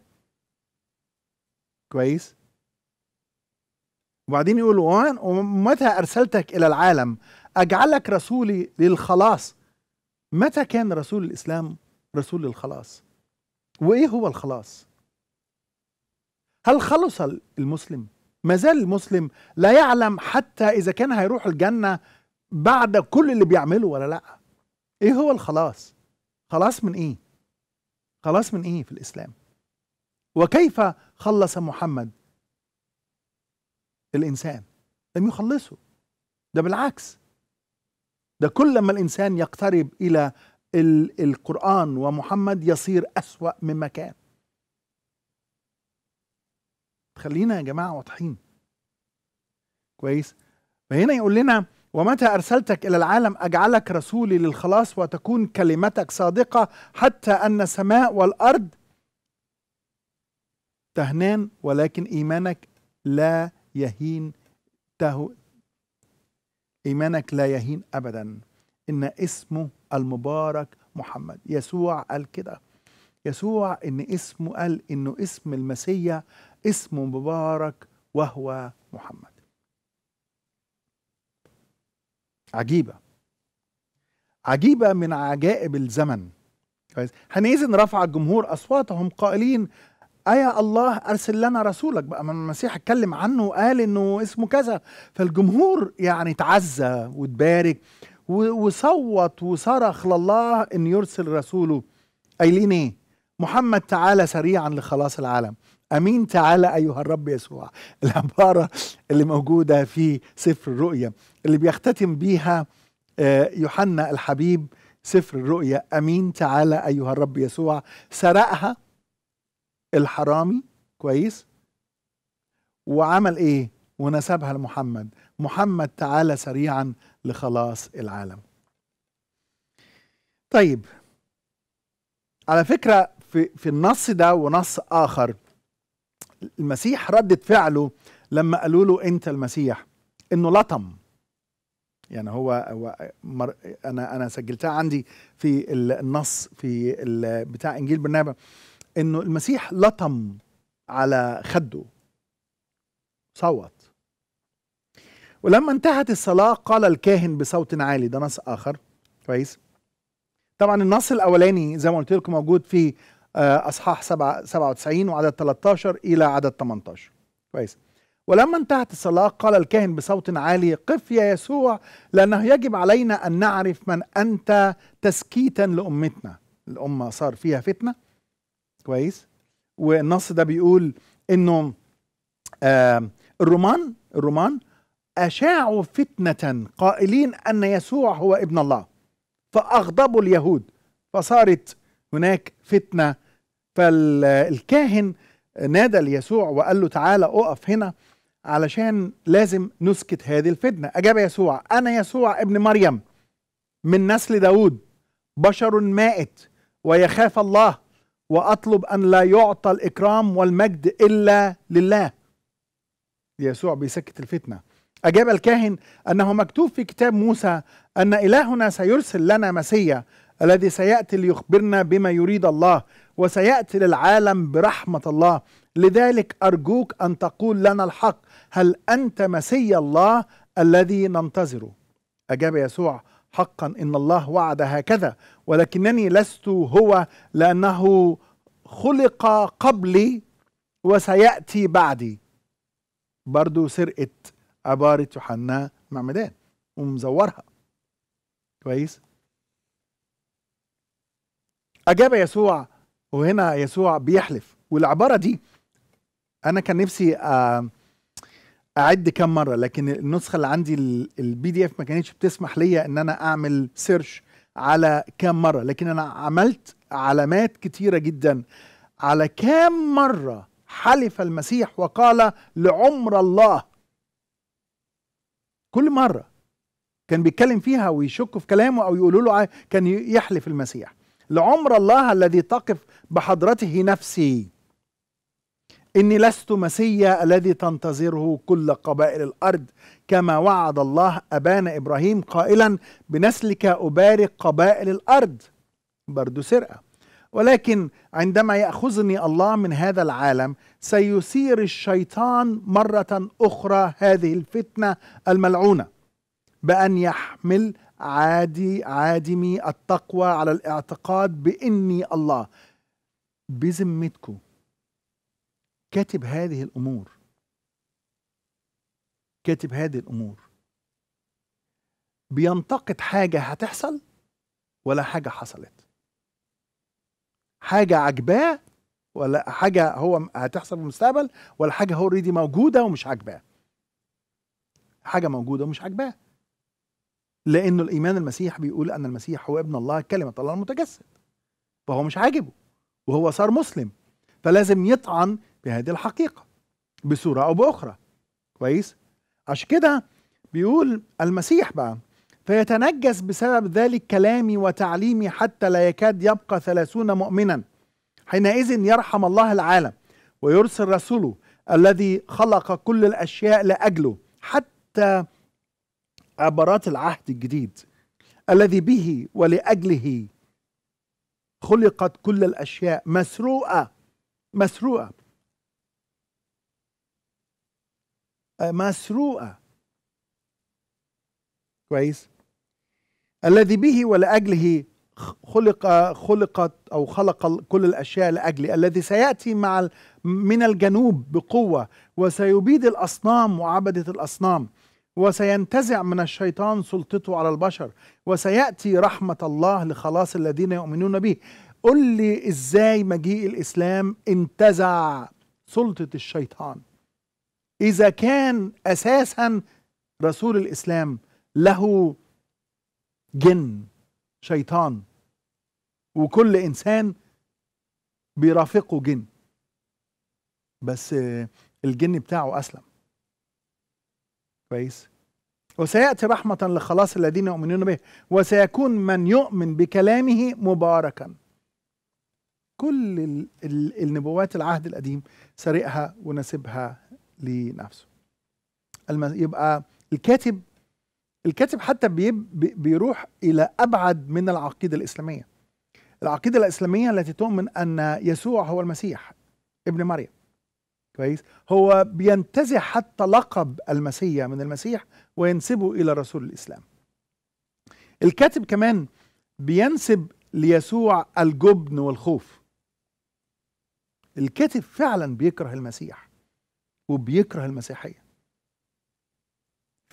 Speaker 1: كويس وبعدين يقول ومتى ارسلتك الى العالم اجعلك رسولي للخلاص متى كان رسول الاسلام رسول للخلاص وايه هو الخلاص هل خلص المسلم ما زال المسلم لا يعلم حتى إذا كان هيروح الجنة بعد كل اللي بيعمله ولا لأ إيه هو الخلاص خلاص من إيه خلاص من إيه في الإسلام وكيف خلص محمد الإنسان لم يخلصه ده بالعكس ده كل ما الإنسان يقترب إلى القرآن ومحمد يصير أسوأ مما كان خلينا يا جماعه واضحين كويس فهنا يقول لنا ومتى أرسلتك إلى العالم أجعلك رسولي للخلاص وتكون كلمتك صادقة حتى أن السماء والأرض تهنان ولكن إيمانك لا يهين تهو إيمانك لا يهين أبدا إن اسمه المبارك محمد يسوع قال كده يسوع إن اسمه قال إنه اسم المسيح اسم مبارك وهو محمد عجيبة عجيبة من عجائب الزمن كويس رفع الجمهور أصواتهم قائلين أيا الله أرسل لنا رسولك بقى ما المسيح اتكلم عنه وقال إنه اسمه كذا فالجمهور يعني اتعزى وتبارك وصوت وصرخ لله إن يرسل رسوله قايلين إيه؟ محمد تعالى سريعا لخلاص العالم امين تعالى ايها الرب يسوع <laughs> العباره اللي موجوده في سفر الرؤيا اللي بيختتم بيها آه، يوحنا الحبيب سفر الرؤيا امين تعالى ايها الرب يسوع سرقها الحرامي كويس وعمل ايه ونسبها لمحمد محمد تعالى سريعا لخلاص العالم طيب على فكره في في النص ده ونص اخر المسيح ردت فعله لما قالوا له انت المسيح انه لطم يعني هو, هو مر انا انا سجلتها عندي في النص في بتاع انجيل برنابا انه المسيح لطم على خده صوت ولما انتهت الصلاة قال الكاهن بصوت عالي ده نص آخر كويس طبعا النص الأولاني زي ما قلت لكم موجود في آه، اصحاح 97 وعدد 13 الى عدد 18 كويس ولما انتهت الصلاه قال الكاهن بصوت عالي قف يا يسوع لانه يجب علينا ان نعرف من انت تسكيتا لامتنا الامه صار فيها فتنه كويس والنص ده بيقول انه آه الرومان الرومان اشاعوا فتنه قائلين ان يسوع هو ابن الله فاغضبوا اليهود فصارت هناك فتنه فالكاهن نادى ليسوع وقال له تعالى اقف هنا علشان لازم نسكت هذه الفتنة أجاب يسوع أنا يسوع ابن مريم من نسل داود بشر مائت ويخاف الله وأطلب أن لا يعطى الإكرام والمجد إلا لله يسوع بيسكت الفتنة أجاب الكاهن أنه مكتوب في كتاب موسى أن إلهنا سيرسل لنا مسيا الذي سيأتي ليخبرنا بما يريد الله وسيأتي للعالم برحمة الله لذلك أرجوك أن تقول لنا الحق هل أنت مسيا الله الذي ننتظره أجاب يسوع حقا إن الله وعد هكذا ولكنني لست هو لأنه خلق قبلي وسيأتي بعدي برضو سرقة عبارة يوحنا معمدان ومزورها كويس أجاب يسوع وهنا يسوع بيحلف والعبارة دي أنا كان نفسي آه، أعد كم مرة لكن النسخة اللي عندي البي دي اف ما كانتش بتسمح ليا إن أنا أعمل سيرش على كم مرة لكن أنا عملت علامات كتيرة جدا على كام مرة حلف المسيح وقال لعمر الله كل مرة كان بيتكلم فيها ويشك في كلامه أو يقولوا له كان يحلف المسيح لعمر الله الذي تقف بحضرته نفسي إني لست مسيا الذي تنتظره كل قبائل الأرض كما وعد الله أبانا إبراهيم قائلا بنسلك أبارك قبائل الأرض برد سرقة ولكن عندما يأخذني الله من هذا العالم سيثير الشيطان مرة أخرى هذه الفتنة الملعونة بأن يحمل عادي عادمي التقوى على الاعتقاد بإني الله بذمتكم كاتب هذه الأمور كاتب هذه الأمور بينتقد حاجة هتحصل ولا حاجة حصلت حاجة عجباه ولا حاجة هو هتحصل في المستقبل ولا حاجة هو اوريدي موجودة ومش عاجباه حاجة موجودة ومش عاجباه لأنه الإيمان المسيح بيقول أن المسيح هو ابن الله كلمة الله المتجسد فهو مش عاجبه وهو صار مسلم فلازم يطعن بهذه الحقيقة بصورة أو بأخرى كويس عشان كده بيقول المسيح بقى فيتنجس بسبب ذلك كلامي وتعليمي حتى لا يكاد يبقى ثلاثون مؤمنا حينئذ يرحم الله العالم ويرسل رسوله الذي خلق كل الأشياء لأجله حتى عبارات العهد الجديد الذي به ولاجله خلقت كل الاشياء مسروقه مسروقه آه، مسروقه كويس الذي به ولاجله خلق خلقت او خلق كل الاشياء لاجلي الذي سياتي مع من الجنوب بقوه وسيبيد الاصنام وعبده الاصنام وسينتزع من الشيطان سلطته على البشر وسياتي رحمه الله لخلاص الذين يؤمنون به قل لي ازاي مجيء الاسلام انتزع سلطه الشيطان اذا كان اساسا رسول الاسلام له جن شيطان وكل انسان بيرافقه جن بس الجن بتاعه اسلم كويس وسيأتي رحمة لخلاص الذين يؤمنون به وسيكون من يؤمن بكلامه مباركا كل النبوات العهد القديم سرقها ونسبها لنفسه يبقى الكاتب الكاتب حتى بيروح إلى أبعد من العقيدة الإسلامية العقيدة الإسلامية التي تؤمن أن يسوع هو المسيح ابن مريم كويس هو بينتزع حتى لقب المسيح من المسيح وينسبه الى رسول الاسلام الكاتب كمان بينسب ليسوع الجبن والخوف الكاتب فعلا بيكره المسيح وبيكره المسيحيه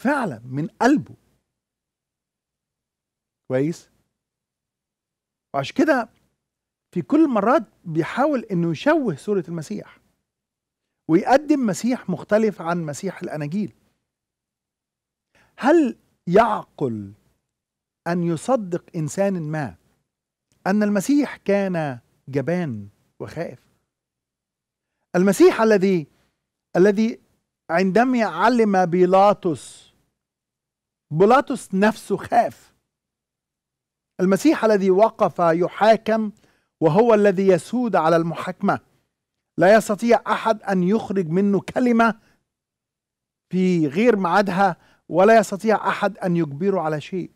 Speaker 1: فعلا من قلبه كويس وعشان كده في كل مرات بيحاول انه يشوه صوره المسيح ويقدم مسيح مختلف عن مسيح الاناجيل هل يعقل ان يصدق انسان ما ان المسيح كان جبان وخائف المسيح الذي الذي عندما علم بيلاطس بيلاطس نفسه خاف المسيح الذي وقف يحاكم وهو الذي يسود على المحاكمه لا يستطيع احد ان يخرج منه كلمه في غير ميعادها ولا يستطيع احد ان يجبره على شيء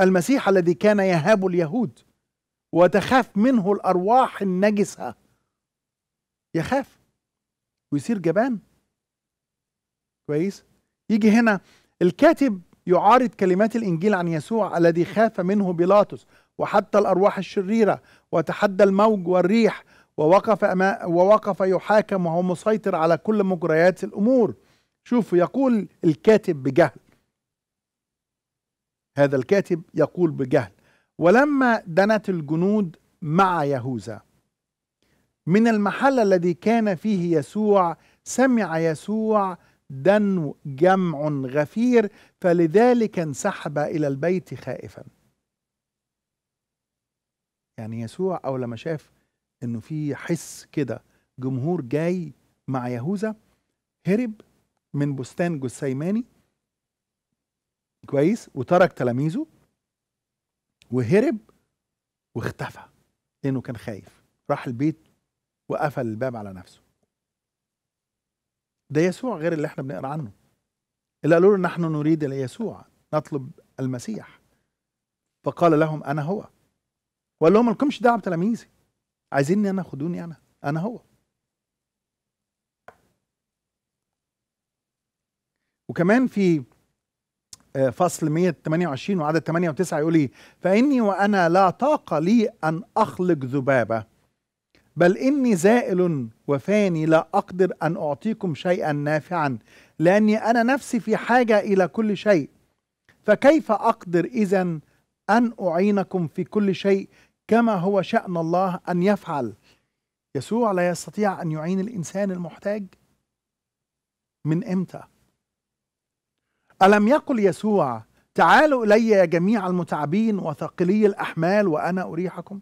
Speaker 1: المسيح الذي كان يهاب اليهود وتخاف منه الارواح النجسه يخاف ويصير جبان كويس يجي هنا الكاتب يعارض كلمات الانجيل عن يسوع الذي خاف منه بيلاطس وحتى الارواح الشريره وتحدى الموج والريح ووقف ووقف يحاكم وهو مسيطر على كل مجريات الامور شوفوا يقول الكاتب بجهل هذا الكاتب يقول بجهل ولما دنت الجنود مع يهوذا من المحل الذي كان فيه يسوع سمع يسوع دنو جمع غفير فلذلك انسحب الى البيت خائفا يعني يسوع اول ما شاف انه في حس كده جمهور جاي مع يهوذا هرب من بستان جثيماني كويس وترك تلاميذه وهرب واختفى لانه كان خايف راح البيت وقفل الباب على نفسه ده يسوع غير اللي احنا بنقرا عنه اللي قالوا له نحن نريد يسوع نطلب المسيح فقال لهم انا هو وقال لهم ما لكمش دعوه بتلاميذي عايزيني انا خدوني انا انا هو وكمان في آه، فصل 128 وعدد 8 و9 يقول لي فاني وانا لا طاقه لي ان اخلق ذبابه بل اني زائل وفاني لا اقدر ان اعطيكم شيئا نافعا لاني انا نفسي في حاجه الى كل شيء فكيف اقدر اذا ان اعينكم في كل شيء كما هو شأن الله أن يفعل يسوع لا يستطيع أن يعين الإنسان المحتاج من إمتى؟ ألم يقل يسوع تعالوا إلي يا جميع المتعبين وثقلي الأحمال وأنا أريحكم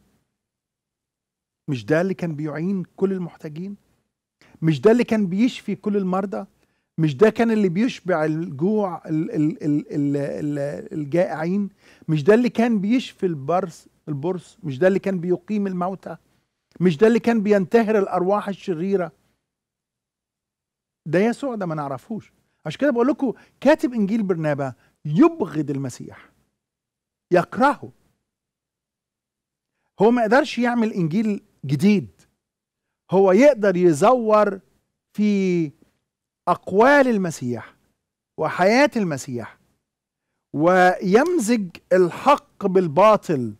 Speaker 1: مش ده اللي كان بيعين كل المحتاجين مش ده اللي كان بيشفي كل المرضى مش ده كان اللي بيشبع الجوع الـ الـ الـ الـ الـ الجائعين مش ده اللي كان بيشفي البرص البرص مش ده اللي كان بيقيم الموتى مش ده اللي كان بينتهر الارواح الشريره ده يسوع ده ما نعرفوش عشان كده بقول لكم كاتب انجيل برنابا يبغض المسيح يكرهه هو ما يقدرش يعمل انجيل جديد هو يقدر يزور في اقوال المسيح وحياه المسيح ويمزج الحق بالباطل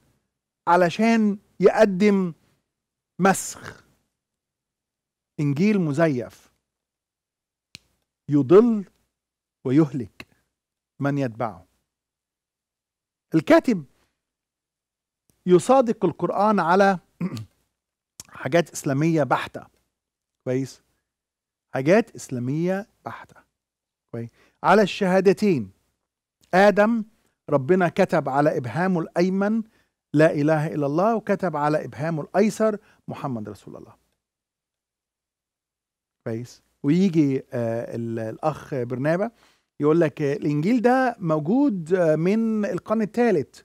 Speaker 1: علشان يقدم مسخ انجيل مزيف يضل ويهلك من يتبعه الكاتب يصادق القرآن على <clears throat> حاجات إسلامية بحتة كويس حاجات اسلاميه بحته كويس على الشهادتين ادم ربنا كتب على ابهامه الايمن لا اله الا الله وكتب على ابهامه الايسر محمد رسول الله كويس ويجي آه الاخ برنابة يقول لك الانجيل ده موجود آه، من القرن الثالث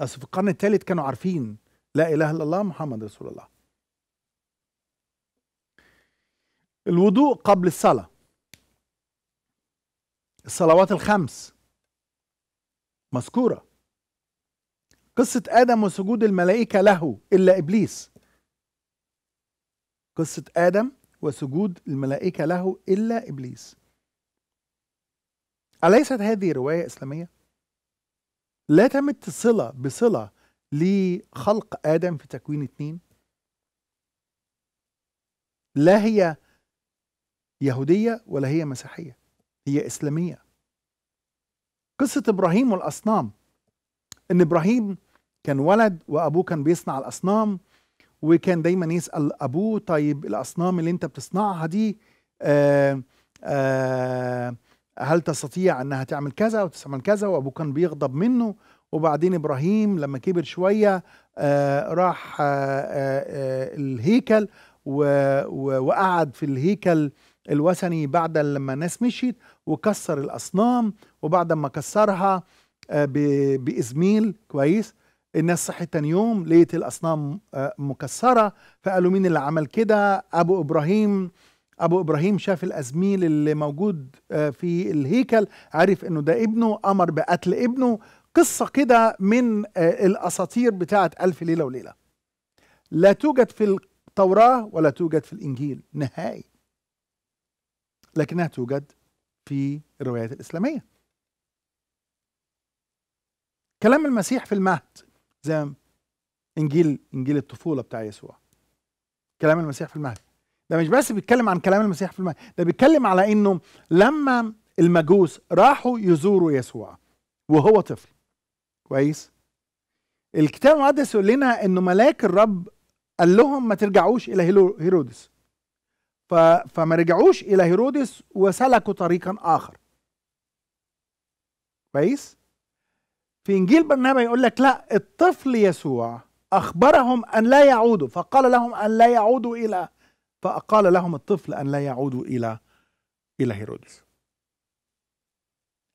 Speaker 1: اصل في القرن الثالث كانوا عارفين لا اله الا الله محمد رسول الله الوضوء قبل الصلاة الصلوات الخمس مذكورة قصة آدم وسجود الملائكة له إلا إبليس قصة آدم وسجود الملائكة له إلا إبليس أليست هذه رواية إسلامية؟ لا تمت صلة بصلة لخلق آدم في تكوين اتنين لا هي يهودية ولا هي مسيحية هي إسلامية قصة إبراهيم والأصنام إن إبراهيم كان ولد وأبوه كان بيصنع الأصنام وكان دايما يسأل أبوه طيب الأصنام اللي أنت بتصنعها دي آه آه هل تستطيع أنها تعمل كذا وتعمل كذا وأبوه كان بيغضب منه وبعدين إبراهيم لما كبر شوية آه راح آه، آه، آه، الهيكل وقعد في الهيكل الوثني بعد لما الناس مشيت وكسر الاصنام وبعد ما كسرها آه، بازميل كويس الناس صحيت تاني يوم لقيت الاصنام آه، مكسره فقالوا مين اللي عمل كده ابو ابراهيم ابو ابراهيم شاف الازميل اللي موجود آه، في الهيكل عرف انه ده ابنه امر بقتل ابنه قصه كده من الاساطير بتاعه الف ليله وليله لا توجد في التوراه ولا توجد في الانجيل نهائي لكنها توجد في الروايات الإسلامية كلام المسيح في المهد زي انجيل انجيل الطفوله بتاع يسوع كلام المسيح في المهد ده مش بس بيتكلم عن كلام المسيح في المهد ده بيتكلم على انه لما المجوس راحوا يزوروا يسوع وهو طفل كويس الكتاب المقدس يقول لنا انه ملاك الرب قال لهم ما ترجعوش الى هيرودس فما رجعوش الى هيرودس وسلكوا طريقا اخر كويس في انجيل برنابا يقول لك لا الطفل يسوع اخبرهم ان لا يعودوا فقال لهم ان لا يعودوا الى فقال لهم الطفل ان لا يعودوا الى الى هيرودس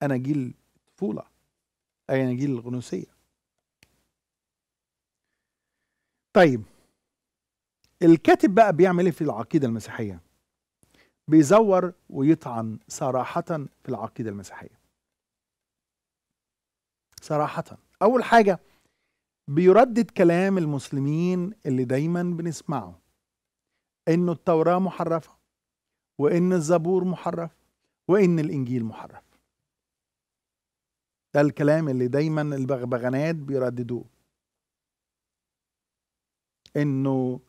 Speaker 1: انا جيل الطفوله اي جيل الغنوسيه طيب الكاتب بقى بيعمل ايه في العقيده المسيحيه بيزور ويطعن صراحه في العقيده المسيحيه صراحه اول حاجه بيردد كلام المسلمين اللي دايما بنسمعه انه التوراه محرفه وان الزبور محرف وان الانجيل محرف ده الكلام اللي دايما البغبغانات بيرددوه انه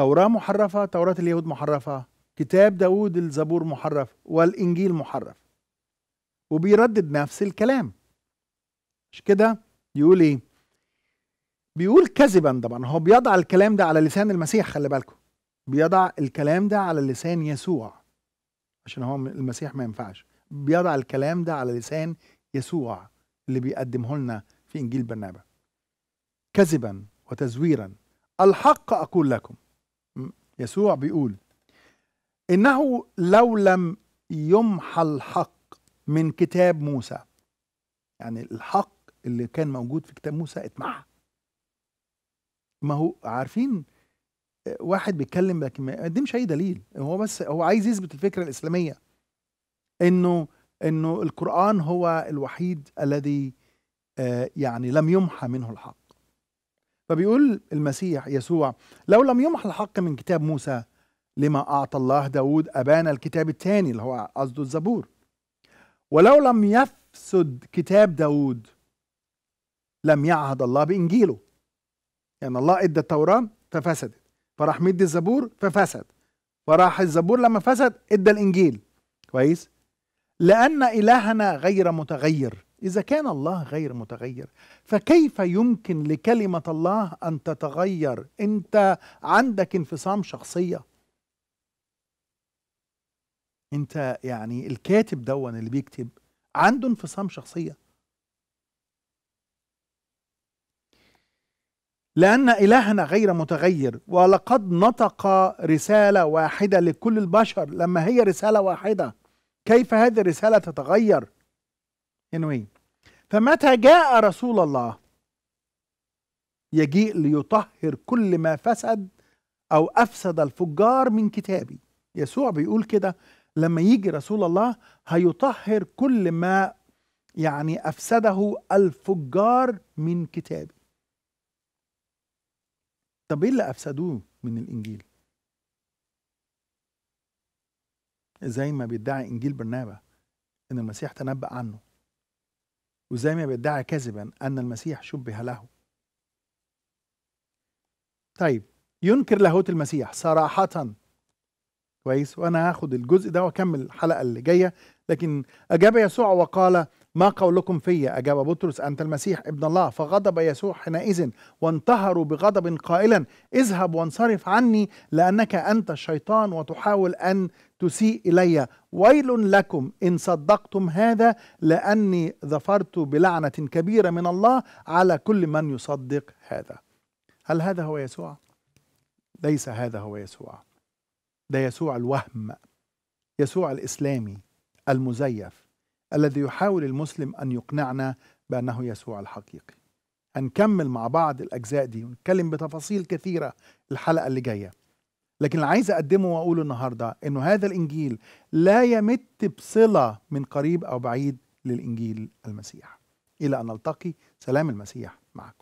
Speaker 1: التوراة محرفة توراة اليهود محرفة كتاب داود الزبور محرف والإنجيل محرف وبيردد نفس الكلام مش كده يقول ايه بيقول كذبا طبعا هو بيضع الكلام ده على لسان المسيح خلي بالكم بيضع الكلام ده على لسان يسوع عشان هو المسيح ما ينفعش بيضع الكلام ده على لسان يسوع اللي بيقدمه لنا في انجيل برنابا كذبا وتزويرا الحق اقول لكم يسوع بيقول إنه لو لم يمحى الحق من كتاب موسى يعني الحق اللي كان موجود في كتاب موسى اتمحى ما هو عارفين واحد بيتكلم لكن ما قدمش اي دليل هو بس هو عايز يثبت الفكره الاسلاميه انه انه القران هو الوحيد الذي آه، يعني لم يمحى منه الحق فبيقول المسيح يسوع لو لم يمح الحق من كتاب موسى لما أعطى الله داود أبانا الكتاب الثاني اللي هو قصده الزبور ولو لم يفسد كتاب داود لم يعهد الله بإنجيله يعني الله إدى التوراة ففسدت فراح مدي الزبور ففسد فراح الزبور لما فسد إدى الإنجيل كويس لأن إلهنا غير متغير إذا كان الله غير متغير فكيف يمكن لكلمة الله أن تتغير أنت عندك انفصام شخصية أنت يعني الكاتب دون اللي بيكتب عنده انفصام شخصية لأن إلهنا غير متغير ولقد نطق رسالة واحدة لكل البشر لما هي رسالة واحدة كيف هذه الرسالة تتغير؟ ينوي فمتى جاء رسول الله يجيء ليطهر كل ما فسد أو أفسد الفجار من كتابي يسوع بيقول كده لما يجي رسول الله هيطهر كل ما يعني أفسده الفجار من كتابي طب إيه اللي أفسدوه من الإنجيل زي ما بيدعي إنجيل برنابا إن المسيح تنبأ عنه وزي ما بيدعي كذبا أن المسيح شبه له طيب ينكر لاهوت المسيح صراحة كويس وأنا هاخد الجزء ده وأكمل الحلقة اللي جاية لكن أجاب يسوع وقال ما قولكم في أجاب بطرس أنت المسيح ابن الله فغضب يسوع حينئذ وانتهروا بغضب قائلا اذهب وانصرف عني لأنك أنت الشيطان وتحاول أن تسيء إلي ويل لكم إن صدقتم هذا لأني ظفرت بلعنة كبيرة من الله على كل من يصدق هذا هل هذا هو يسوع؟ ليس هذا هو يسوع ده يسوع الوهم يسوع الإسلامي المزيف الذي يحاول المسلم أن يقنعنا بأنه يسوع الحقيقي هنكمل مع بعض الأجزاء دي ونتكلم بتفاصيل كثيرة الحلقة اللي جاية لكن اللي عايز اقدمه واقوله النهارده انه هذا الانجيل لا يمت بصله من قريب او بعيد للانجيل المسيح الى ان نلتقي سلام المسيح معكم